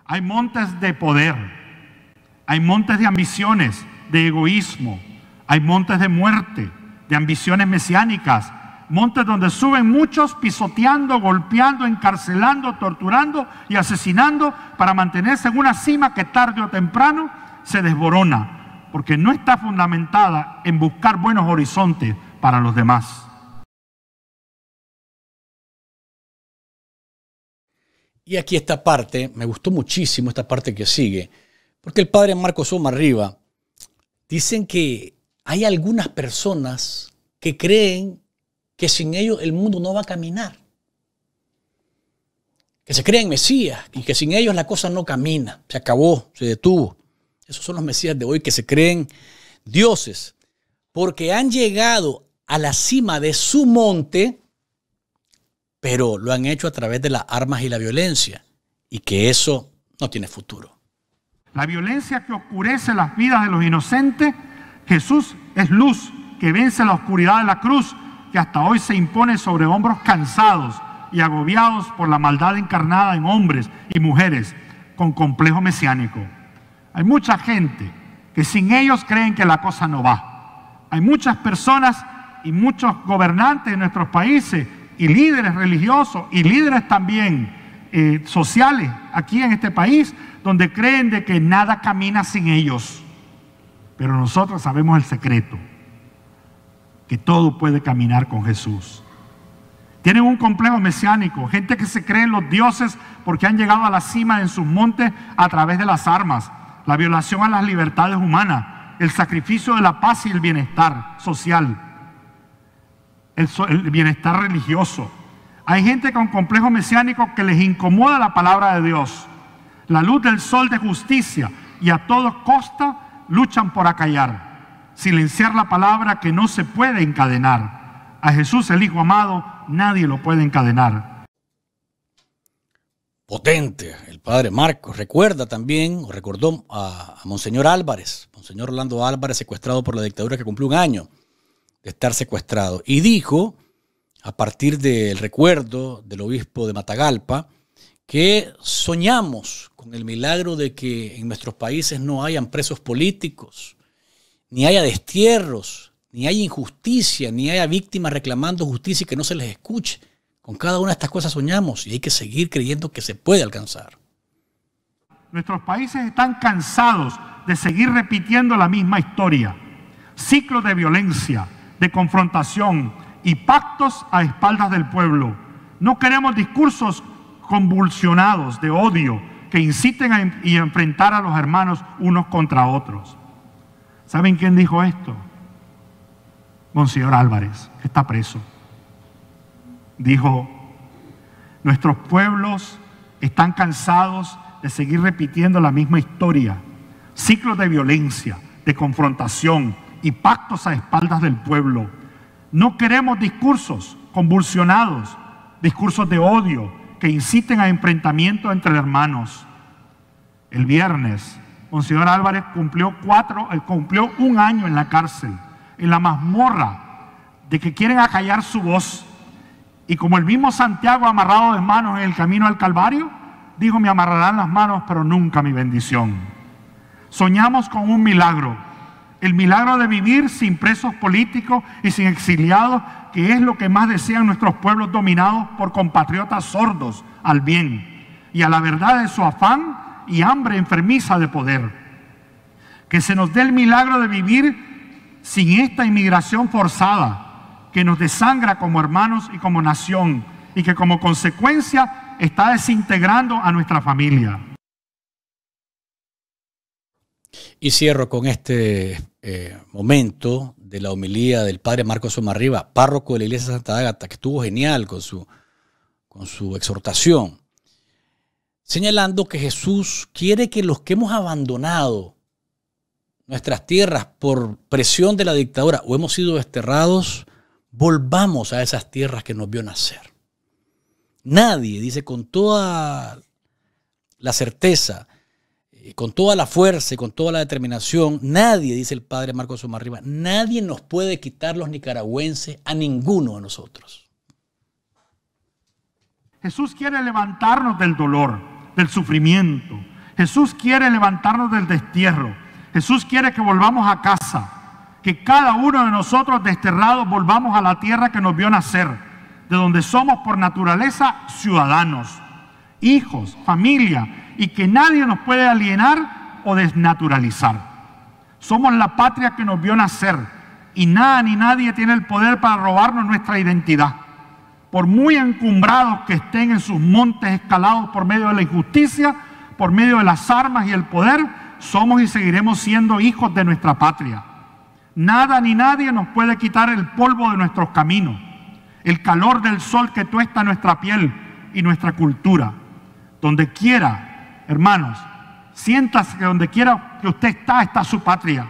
Hay montes de poder, hay montes de ambiciones, de egoísmo, hay montes de muerte, de ambiciones mesiánicas, montes donde suben muchos pisoteando, golpeando, encarcelando, torturando y asesinando para mantenerse en una cima que tarde o temprano se desborona, porque no está fundamentada en buscar buenos horizontes para los demás. Y aquí esta parte, me gustó muchísimo esta parte que sigue, porque el padre Marcos Oma Arriba dicen que hay algunas personas que creen que sin ellos el mundo no va a caminar. Que se creen Mesías y que sin ellos la cosa no camina, se acabó, se detuvo. Esos son los Mesías de hoy que se creen dioses, porque han llegado a la cima de su monte, pero lo han hecho a través de las armas y la violencia, y que eso no tiene futuro. La violencia que oscurece las vidas de los inocentes, Jesús es luz que vence la oscuridad de la cruz que hasta hoy se impone sobre hombros cansados y agobiados por la maldad encarnada en hombres y mujeres con complejo mesiánico. Hay mucha gente que sin ellos creen que la cosa no va. Hay muchas personas y muchos gobernantes de nuestros países y líderes religiosos y líderes también eh, sociales aquí en este país donde creen de que nada camina sin ellos. Pero nosotros sabemos el secreto que todo puede caminar con Jesús. Tienen un complejo mesiánico, gente que se cree en los dioses porque han llegado a la cima en sus montes a través de las armas, la violación a las libertades humanas, el sacrificio de la paz y el bienestar social, el, bienestar religioso. Hay gente con complejo mesiánico que les incomoda la palabra de Dios, la luz del sol de justicia, y a todo costa luchan por acallar silenciar la palabra que no se puede encadenar. A Jesús el Hijo amado nadie lo puede encadenar. Potente, el padre Marcos. Recuerda también, o recordó a, Monseñor Álvarez, Monseñor Orlando Álvarez, secuestrado por la dictadura que cumplió un año de estar secuestrado. Y dijo, a partir del recuerdo del obispo de Matagalpa, que soñamos con el milagro de que en nuestros países no hayan presos políticos, ni haya destierros, ni haya injusticia, ni haya víctimas reclamando justicia y que no se les escuche. Con cada una de estas cosas soñamos y hay que seguir creyendo que se puede alcanzar. Nuestros países están cansados de seguir repitiendo la misma historia. Ciclos de violencia, de confrontación y pactos a espaldas del pueblo. No queremos discursos convulsionados de odio que inciten a, enfrentar a los hermanos unos contra otros. ¿Saben quién dijo esto? Monseñor Álvarez, que está preso. Dijo, nuestros pueblos están cansados de seguir repitiendo la misma historia, ciclos de violencia, de confrontación y pactos a espaldas del pueblo. No queremos discursos convulsionados, discursos de odio que inciten a enfrentamiento entre hermanos. El viernes Monseñor Álvarez cumplió, cuatro, eh, cumplió un año en la cárcel, en la mazmorra de que quieren acallar su voz. Y como el mismo Santiago amarrado de manos en el camino al Calvario, dijo, me amarrarán las manos, pero nunca mi bendición. Soñamos con un milagro, el milagro de vivir sin presos políticos y sin exiliados, que es lo que más desean nuestros pueblos dominados por compatriotas sordos al bien y a la verdad de su afán y hambre enfermiza de poder. Que se nos dé el milagro de vivir sin esta inmigración forzada que nos desangra como hermanos y como nación y que como consecuencia está desintegrando a nuestra familia. Y cierro con este eh, momento de la homilía del padre Marcos riva párroco de la iglesia de Santa Ágata, que estuvo genial con su, con su exhortación señalando que Jesús quiere que los que hemos abandonado nuestras tierras por presión de la dictadura o hemos sido desterrados, volvamos a esas tierras que nos vio nacer. Nadie, dice con toda la certeza, eh, con toda la fuerza y con toda la determinación, nadie, dice el padre Marcos Sumarriba, nadie nos puede quitar los nicaragüenses a ninguno de nosotros. Jesús quiere levantarnos del dolor, del sufrimiento. Jesús quiere levantarnos del destierro. Jesús quiere que volvamos a casa. Que cada uno de nosotros desterrados volvamos a la tierra que nos vio nacer, de donde somos por naturaleza ciudadanos, hijos, familia, y que nadie nos puede alienar o desnaturalizar. Somos la patria que nos vio nacer y nada ni nadie tiene el poder para robarnos nuestra identidad por muy encumbrados que estén en sus montes escalados por medio de la injusticia, por medio de las armas y el poder, somos y seguiremos siendo hijos de nuestra patria. Nada ni nadie nos puede quitar el polvo de nuestros caminos, el calor del sol que tuesta nuestra piel y nuestra cultura. Donde quiera, hermanos, siéntase que donde quiera que usted está, está su patria.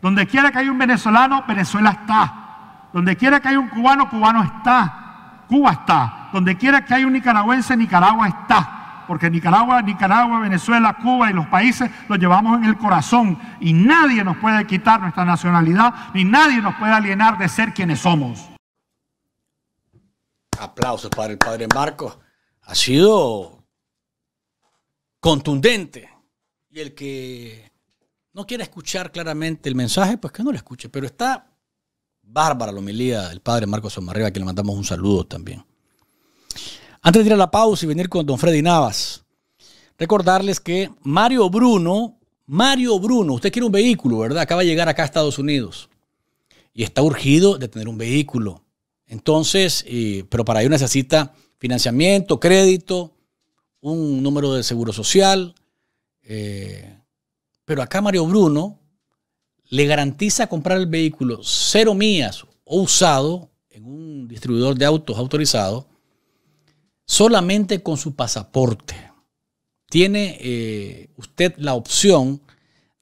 Donde quiera que haya un venezolano, Venezuela está. Donde quiera que haya un cubano, cubano está. Cuba está. Donde quiera que haya un nicaragüense, Nicaragua está. Porque Nicaragua, Nicaragua, Venezuela, Cuba y los países los llevamos en el corazón. Y nadie nos puede quitar nuestra nacionalidad, ni nadie nos puede alienar de ser quienes somos. Aplausos para el padre Marcos. Ha sido contundente. Y el que no quiera escuchar claramente el mensaje, pues que no lo escuche. Pero está Bárbara la el del padre Marcos a que le mandamos un saludo también. Antes de ir a la pausa y venir con don Freddy Navas, recordarles que Mario Bruno, Mario Bruno, usted quiere un vehículo, ¿verdad? Acaba de llegar acá a Estados Unidos y está urgido de tener un vehículo. Entonces, eh, pero para ello necesita financiamiento, crédito, un número de seguro social. Eh, pero acá Mario Bruno le garantiza comprar el vehículo cero mías o usado en un distribuidor de autos autorizado solamente con su pasaporte. Tiene eh, usted la opción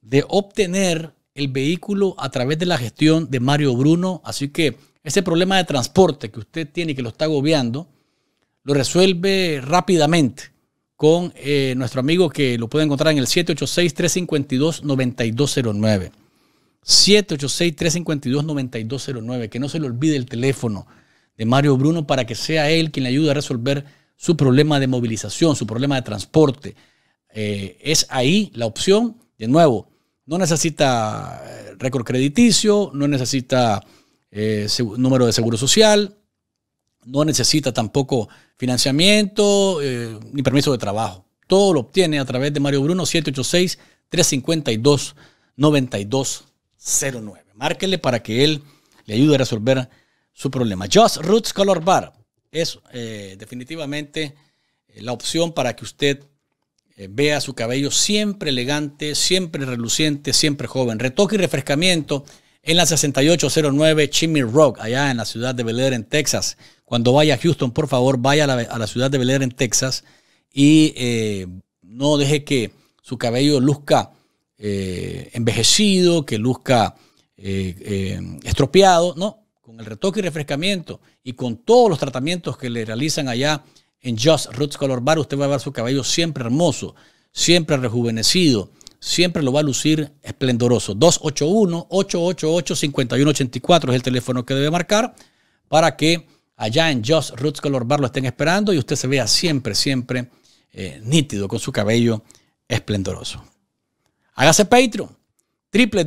de obtener el vehículo a través de la gestión de Mario Bruno. Así que ese problema de transporte que usted tiene y que lo está agobiando, lo resuelve rápidamente con eh, nuestro amigo que lo puede encontrar en el 786-352-9209. 786-352-9209. Que no se le olvide el teléfono de Mario Bruno para que sea él quien le ayude a resolver su problema de movilización, su problema de transporte. Eh, es ahí la opción. De nuevo, no necesita eh, récord crediticio, no necesita eh, número de seguro social, no necesita tampoco financiamiento ni permiso de trabajo. Todo lo obtiene a través de Mario Bruno 786 352 92 09. Márquele para que él le ayude a resolver su problema. Just Roots Color Bar es eh, definitivamente eh, la opción para que usted eh, vea su cabello siempre elegante, siempre reluciente, siempre joven. Retoque y refrescamiento en la 6809 Chimney Rock, allá en la ciudad de Bel Air, en Texas. Cuando vaya a Houston, por favor, vaya a la, ciudad de Bel Air, en Texas, y no deje que su cabello luzca eh, envejecido, que luzca eh, eh, estropeado, no, con el retoque y refrescamiento y con todos los tratamientos que le realizan allá en Just Roots Color Bar, usted va a ver su cabello siempre hermoso, siempre rejuvenecido, siempre lo va a lucir esplendoroso. 281-888-5184 es el teléfono que debe marcar para que allá en Just Roots Color Bar lo estén esperando y usted se vea siempre, siempre nítido con su cabello esplendoroso. Hágase Patreon,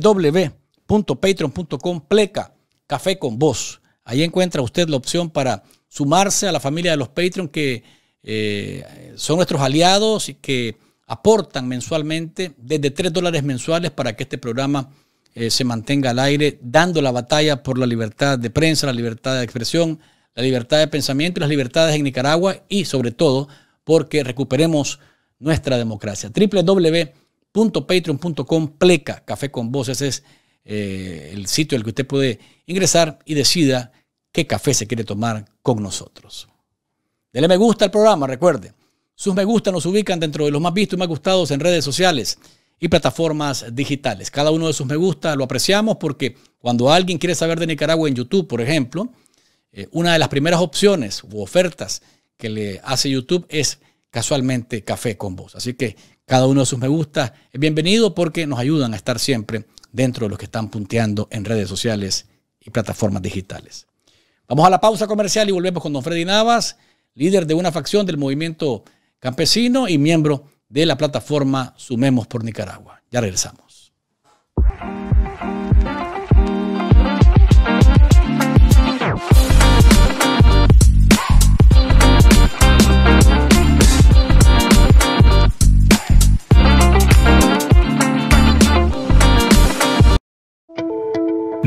www.patreon.com, pleca, café con voz. Ahí encuentra usted la opción para sumarse a la familia de los Patreon que eh, son nuestros aliados y que aportan mensualmente desde tres dólares mensuales para que este programa eh, se mantenga al aire, dando la batalla por la libertad de prensa, la libertad de expresión, la libertad de pensamiento y las libertades en Nicaragua y sobre todo porque recuperemos nuestra democracia. www .patreon.com pleca café con vos. Ese es eh, el sitio al que usted puede ingresar y decida qué café se quiere tomar con nosotros. Dele me gusta al programa, recuerde. Sus me gusta nos ubican dentro de los más vistos y más gustados en redes sociales y plataformas digitales. Cada uno de sus me gusta lo apreciamos porque cuando alguien quiere saber de Nicaragua en YouTube, por ejemplo, eh, una de las primeras opciones u ofertas que le hace YouTube es casualmente café con vos. Así que cada uno de sus me gusta es bienvenido porque nos ayudan a estar siempre dentro de los que están punteando en redes sociales y plataformas digitales. Vamos a la pausa comercial y volvemos con don Freddy Navas, líder de una facción del movimiento campesino y miembro de la plataforma Sumemos por Nicaragua. Ya regresamos.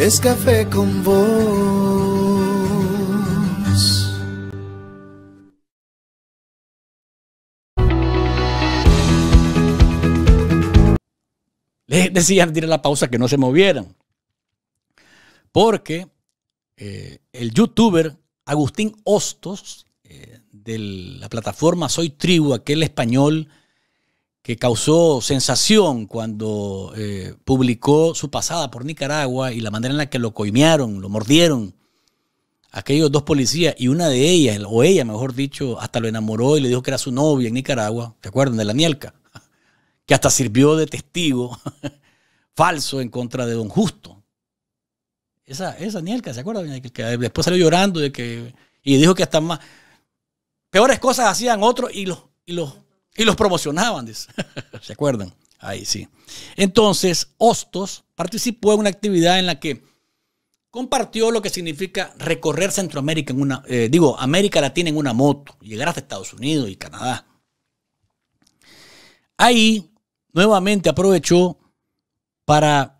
es café con vos. Les decía tirar la pausa que no se movieran. Porque eh, el youtuber Agustín Hostos, eh, de la plataforma Soy Tribu, aquel español que causó sensación cuando eh, publicó su pasada por Nicaragua y la manera en la que lo coimearon, lo mordieron aquellos dos policías y una de ellas, o ella mejor dicho, hasta lo enamoró y le dijo que era su novia en Nicaragua, ¿se acuerdan? De la Nielka? (laughs) que hasta sirvió de testigo (laughs) falso en contra de don Justo. Esa, esa ¿se acuerdan? después salió llorando de que, y dijo que hasta más... Peores cosas hacían otros y los, y los y los promocionaban, (laughs) ¿se acuerdan? Ahí sí. Entonces, Hostos participó en una actividad en la que compartió lo que significa recorrer Centroamérica en una, eh, digo, América Latina en una moto, llegar hasta Estados Unidos y Canadá. Ahí, nuevamente aprovechó para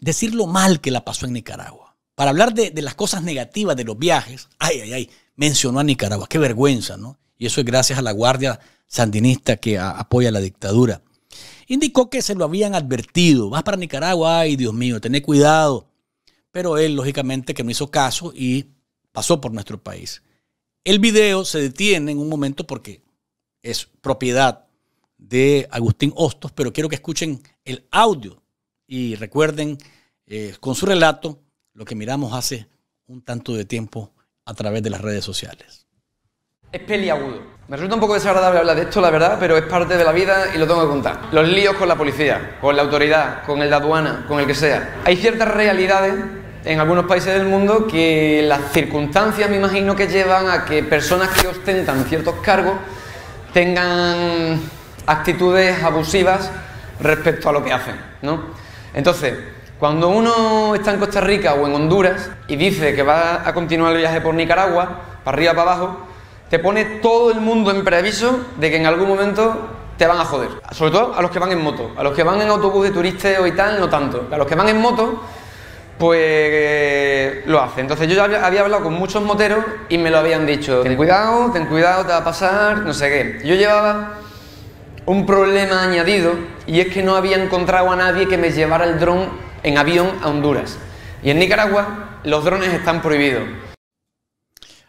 decir lo mal que la pasó en Nicaragua, para hablar de, de las cosas negativas de los viajes. Ay, ay, ay, mencionó a Nicaragua, qué vergüenza, ¿no? y eso es gracias a la Guardia Sandinista que apoya la dictadura. Indicó que se lo habían advertido, vas para Nicaragua, ay Dios mío, tené cuidado. Pero él, lógicamente, que no hizo caso y pasó por nuestro país. El video se detiene en un momento porque es propiedad de Agustín Hostos, pero quiero que escuchen el audio y recuerden eh, con su relato lo que miramos hace un tanto de tiempo a través de las redes sociales es peliagudo. Me resulta un poco desagradable hablar de esto, la verdad, pero es parte de la vida y lo tengo que contar. Los líos con la policía, con la autoridad, con el de aduana, con el que sea. Hay ciertas realidades en algunos países del mundo que las circunstancias me imagino que llevan a que personas que ostentan ciertos cargos tengan actitudes abusivas respecto a lo que hacen, ¿no? Entonces, cuando uno está en Costa Rica o en Honduras y dice que va a continuar el viaje por Nicaragua, para arriba, para abajo, te pone todo el mundo en preaviso de que en algún momento te van a joder. Sobre todo a los que van en moto. A los que van en autobús de turisteo y tal, no tanto. A los que van en moto, pues lo hacen. Entonces yo ya había hablado con muchos moteros y me lo habían dicho. Ten cuidado, ten cuidado, te va a pasar, no sé qué. Yo llevaba un problema añadido y es que no había encontrado a nadie que me llevara el dron en avión a Honduras. Y en Nicaragua los drones están prohibidos.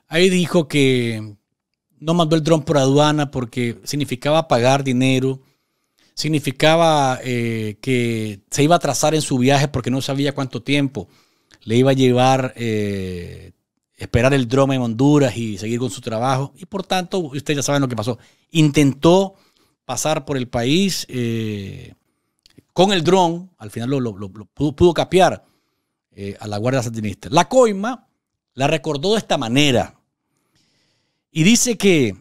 Ahí dijo que no mandó el dron por aduana porque significaba pagar dinero, significaba eh, que se iba a atrasar en su viaje porque no sabía cuánto tiempo le iba a llevar eh, esperar el dron en Honduras y seguir con su trabajo. Y por tanto, ustedes ya saben lo que pasó. Intentó pasar por el país eh, con el dron, al final lo, pudo, capear a la Guardia Satinista. La coima la recordó de esta manera y dice que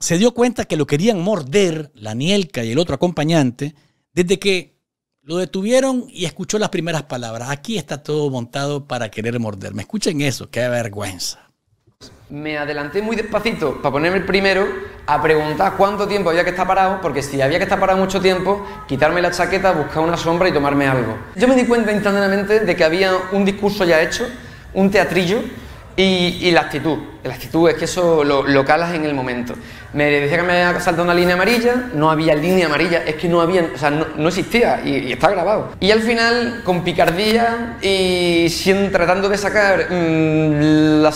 se dio cuenta que lo querían morder, la Nielka y el otro acompañante, desde que lo detuvieron y escuchó las primeras palabras. Aquí está todo montado para querer morder. ¿Me Escuchen eso, qué vergüenza. Me adelanté muy despacito para ponerme el primero a preguntar cuánto tiempo había que estar parado, porque si había que estar parado mucho tiempo, quitarme la chaqueta, buscar una sombra y tomarme algo. Yo me di cuenta instantáneamente de que había un discurso ya hecho, un teatrillo, y, la actitud, la actitud es que eso lo, calas en el momento. Me decía que me había saltado una línea amarilla, no había línea amarilla, es que no había, o sea, no, existía y, está grabado. Y al final, con picardía y sin, tratando de sacar mm, la,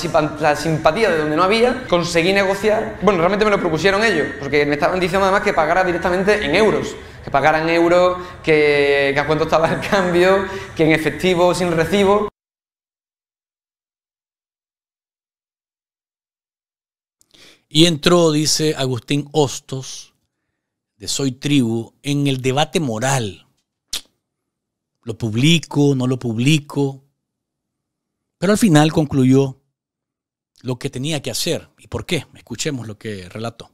simpatía de donde no había, conseguí negociar. Bueno, realmente me lo propusieron ellos, porque me estaban diciendo además que pagara directamente en euros. Que pagaran euros, que, a cuánto estaba el (laughs) cambio, que en efectivo, sin recibo. Y entró, dice Agustín Hostos, de Soy Tribu, en el debate moral. Lo publico, no lo publico. Pero al final concluyó lo que tenía que hacer y por qué. Escuchemos lo que relató.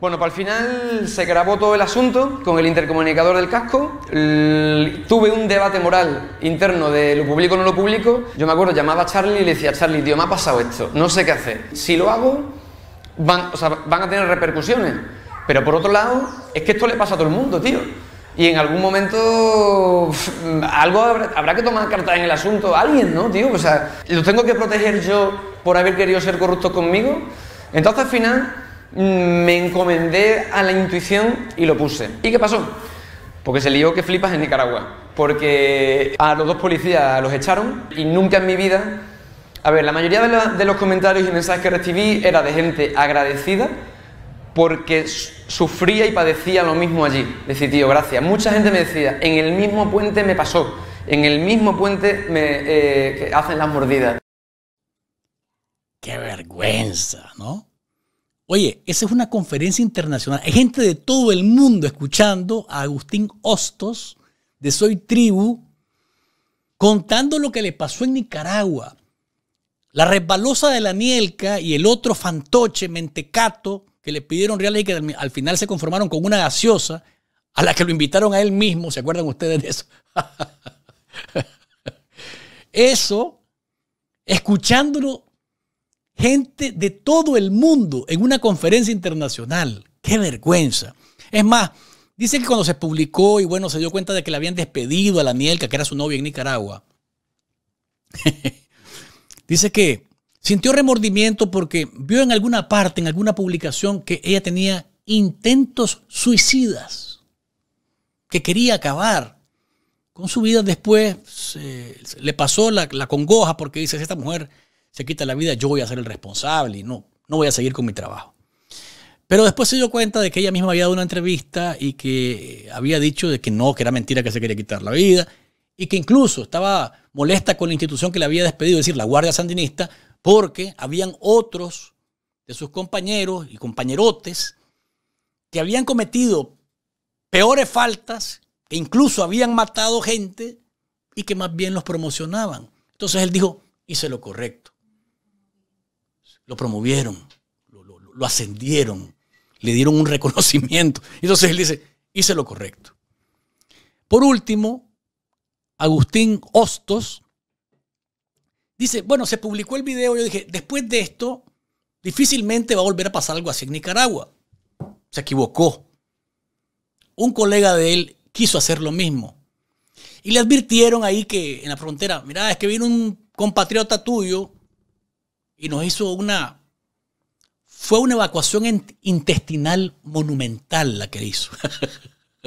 Bueno, para el final se grabó todo el asunto con el intercomunicador del casco. tuve un debate moral interno de lo público o no lo público. Yo me acuerdo, llamaba a Charlie y le decía, Charlie, tío, me ha pasado esto, no sé qué hacer. Si lo hago, van, a tener repercusiones. Pero por otro lado, es que esto le pasa a todo el mundo, tío. Y en algún momento algo habrá, que tomar cartas en el asunto. Alguien, ¿no, tío? O sea, ¿lo tengo que proteger yo por haber querido ser corrupto conmigo? Entonces al final mm, me encomendé a la intuición y lo puse. ¿Y qué pasó? Porque se lió que flipas en Nicaragua. Porque a los dos policías los echaron y nunca en mi vida a ver, la mayoría de, los comentarios y mensajes que recibí era de gente agradecida porque sufría y padecía lo mismo allí. Decía, tío, gracias. Mucha gente me decía, en el mismo puente me pasó, en el mismo puente me eh, hacen las mordidas. Qué vergüenza, ¿no? Oye, esa es una conferencia internacional. Hay gente de todo el mundo escuchando a Agustín Hostos de Soy Tribu contando lo que le pasó en Nicaragua. La resbalosa de la Nielka y el otro fantoche, mentecato, que le pidieron reales y que al final se conformaron con una gaseosa a la que lo invitaron a él mismo. ¿Se acuerdan ustedes de eso? (laughs) eso, escuchándolo gente de todo el mundo en una conferencia internacional. ¡Qué vergüenza! Es más, dice que cuando se publicó y bueno, se dio cuenta de que le habían despedido a la Nielka, que era su novia en Nicaragua. (laughs) Dice que sintió remordimiento porque vio en alguna parte, en alguna publicación, que ella tenía intentos suicidas, que quería acabar con su vida. Después le pasó la, congoja porque dice, si esta mujer se quita la vida, yo voy a ser el responsable y no, no voy a seguir con mi trabajo. Pero después se dio cuenta de que ella misma había dado una entrevista y que había dicho de que no, que era mentira que se quería quitar la vida y que incluso estaba molesta con la institución que le había despedido, es decir, la Guardia Sandinista, porque habían otros de sus compañeros y compañerotes que habían cometido peores faltas, que incluso habían matado gente y que más bien los promocionaban. Entonces él dijo, hice lo correcto. Lo promovieron, lo, ascendieron, le dieron un reconocimiento. Entonces él dice, hice lo correcto. Por último, Agustín Hostos, dice, bueno, se publicó el video, yo dije, después de esto, difícilmente va a volver a pasar algo así en Nicaragua. Se equivocó. Un colega de él quiso hacer lo mismo. Y le advirtieron ahí que en la frontera, mira, es que vino un compatriota tuyo y nos hizo una... Fue una evacuación intestinal monumental la que hizo. (laughs)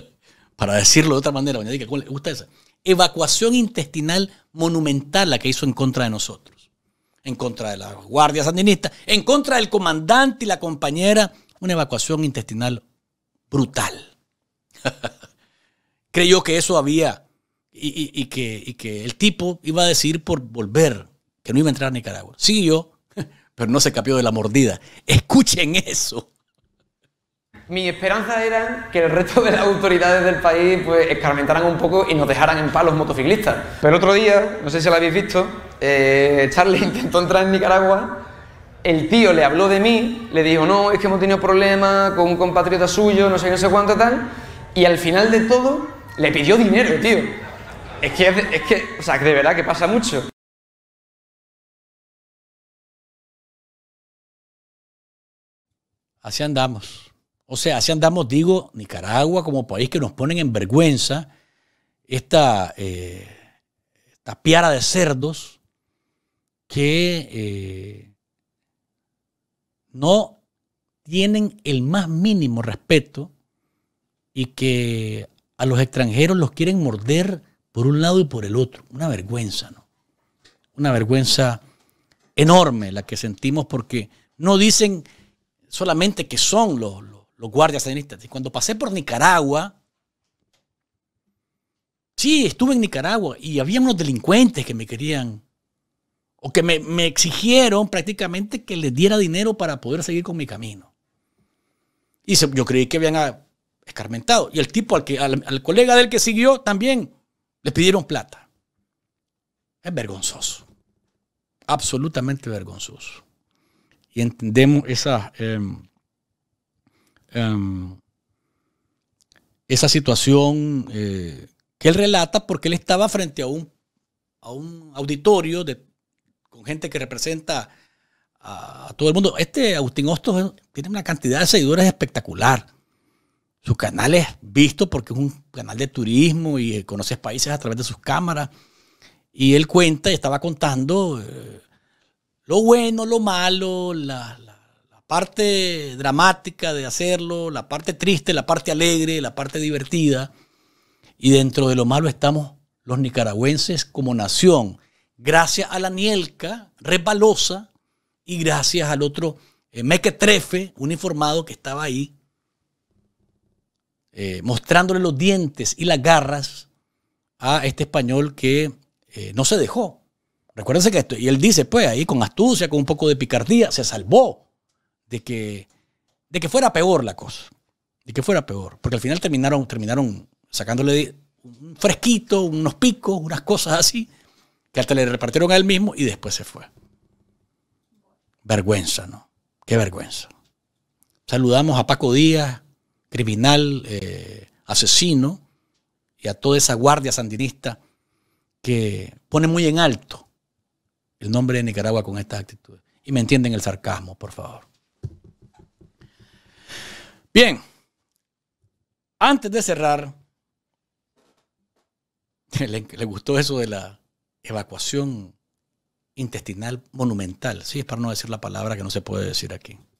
Para decirlo de otra manera, le gusta esa evacuación intestinal monumental la que hizo en contra de nosotros, en contra de la Guardia Sandinista, en contra del comandante y la compañera, una evacuación intestinal brutal. (laughs) Creyó que eso había y, que, que el tipo iba a decir por volver, que no iba a entrar a Nicaragua. Siguió, (laughs) pero no se capió de la mordida. Escuchen eso. Mi esperanza era que el resto de las autoridades del país pues escarmentaran un poco y nos dejaran en paz los motociclistas. Pero otro día, no sé si lo habéis visto, eh, Charlie (laughs) intentó entrar en Nicaragua el tío le habló de mí, le dijo, no, es que hemos tenido problemas con un compatriota suyo, no sé no sé cuánto tal, y al final de todo le pidió dinero, tío. Es que, es que, o sea, de verdad que pasa mucho. Así andamos. O sea, así andamos, digo, Nicaragua como país que nos ponen en vergüenza esta, eh, piara de cerdos que eh, no tienen el más mínimo respeto y que a los extranjeros los quieren morder por un lado y por el otro. Una vergüenza, ¿no? Una vergüenza enorme la que sentimos porque no dicen solamente que son los los guardias sandinistas. Y cuando pasé por Nicaragua, sí, estuve en Nicaragua y había unos delincuentes que me querían o que me, exigieron prácticamente que les diera dinero para poder seguir con mi camino. Y yo creí que habían escarmentado. Y el tipo, al, que, al, colega del que siguió, también le pidieron plata. Es vergonzoso. Absolutamente vergonzoso. Y entendemos esa... Em, Em, esa situación eh, que él relata porque él estaba frente a un, a un auditorio con gente que representa a, todo el mundo. Este Agustín Hostos tiene una cantidad de seguidores espectacular. Su canal es visto porque es un canal de turismo y eh, conoces países a través de sus cámaras. Y él cuenta y estaba contando eh, lo bueno, lo malo, la parte dramática de hacerlo, la parte triste, la parte alegre, la parte divertida. Y dentro de lo malo estamos los nicaragüenses como nación, gracias a la nielca resbalosa y gracias al otro eh, mequetrefe uniformado que estaba ahí, eh, mostrándole los dientes y las garras a este español que eh, no se dejó. Recuérdense que esto, y él dice, pues ahí con astucia, con un poco de picardía, se salvó de que, de que fuera peor la cosa, de que fuera peor, porque al final terminaron, terminaron sacándole un fresquito, unos picos, unas cosas así, que hasta le repartieron a él mismo y después se fue. Vergüenza, ¿no? Qué vergüenza. Saludamos a Paco Díaz, criminal, eh, asesino, y a toda esa guardia sandinista que pone muy en alto el nombre de Nicaragua con esta actitud. Y me entienden el sarcasmo, por favor. Bien, antes de cerrar, (laughs) le, gustó eso de la evacuación intestinal monumental. Sí, es para no decir la palabra que no se puede decir aquí.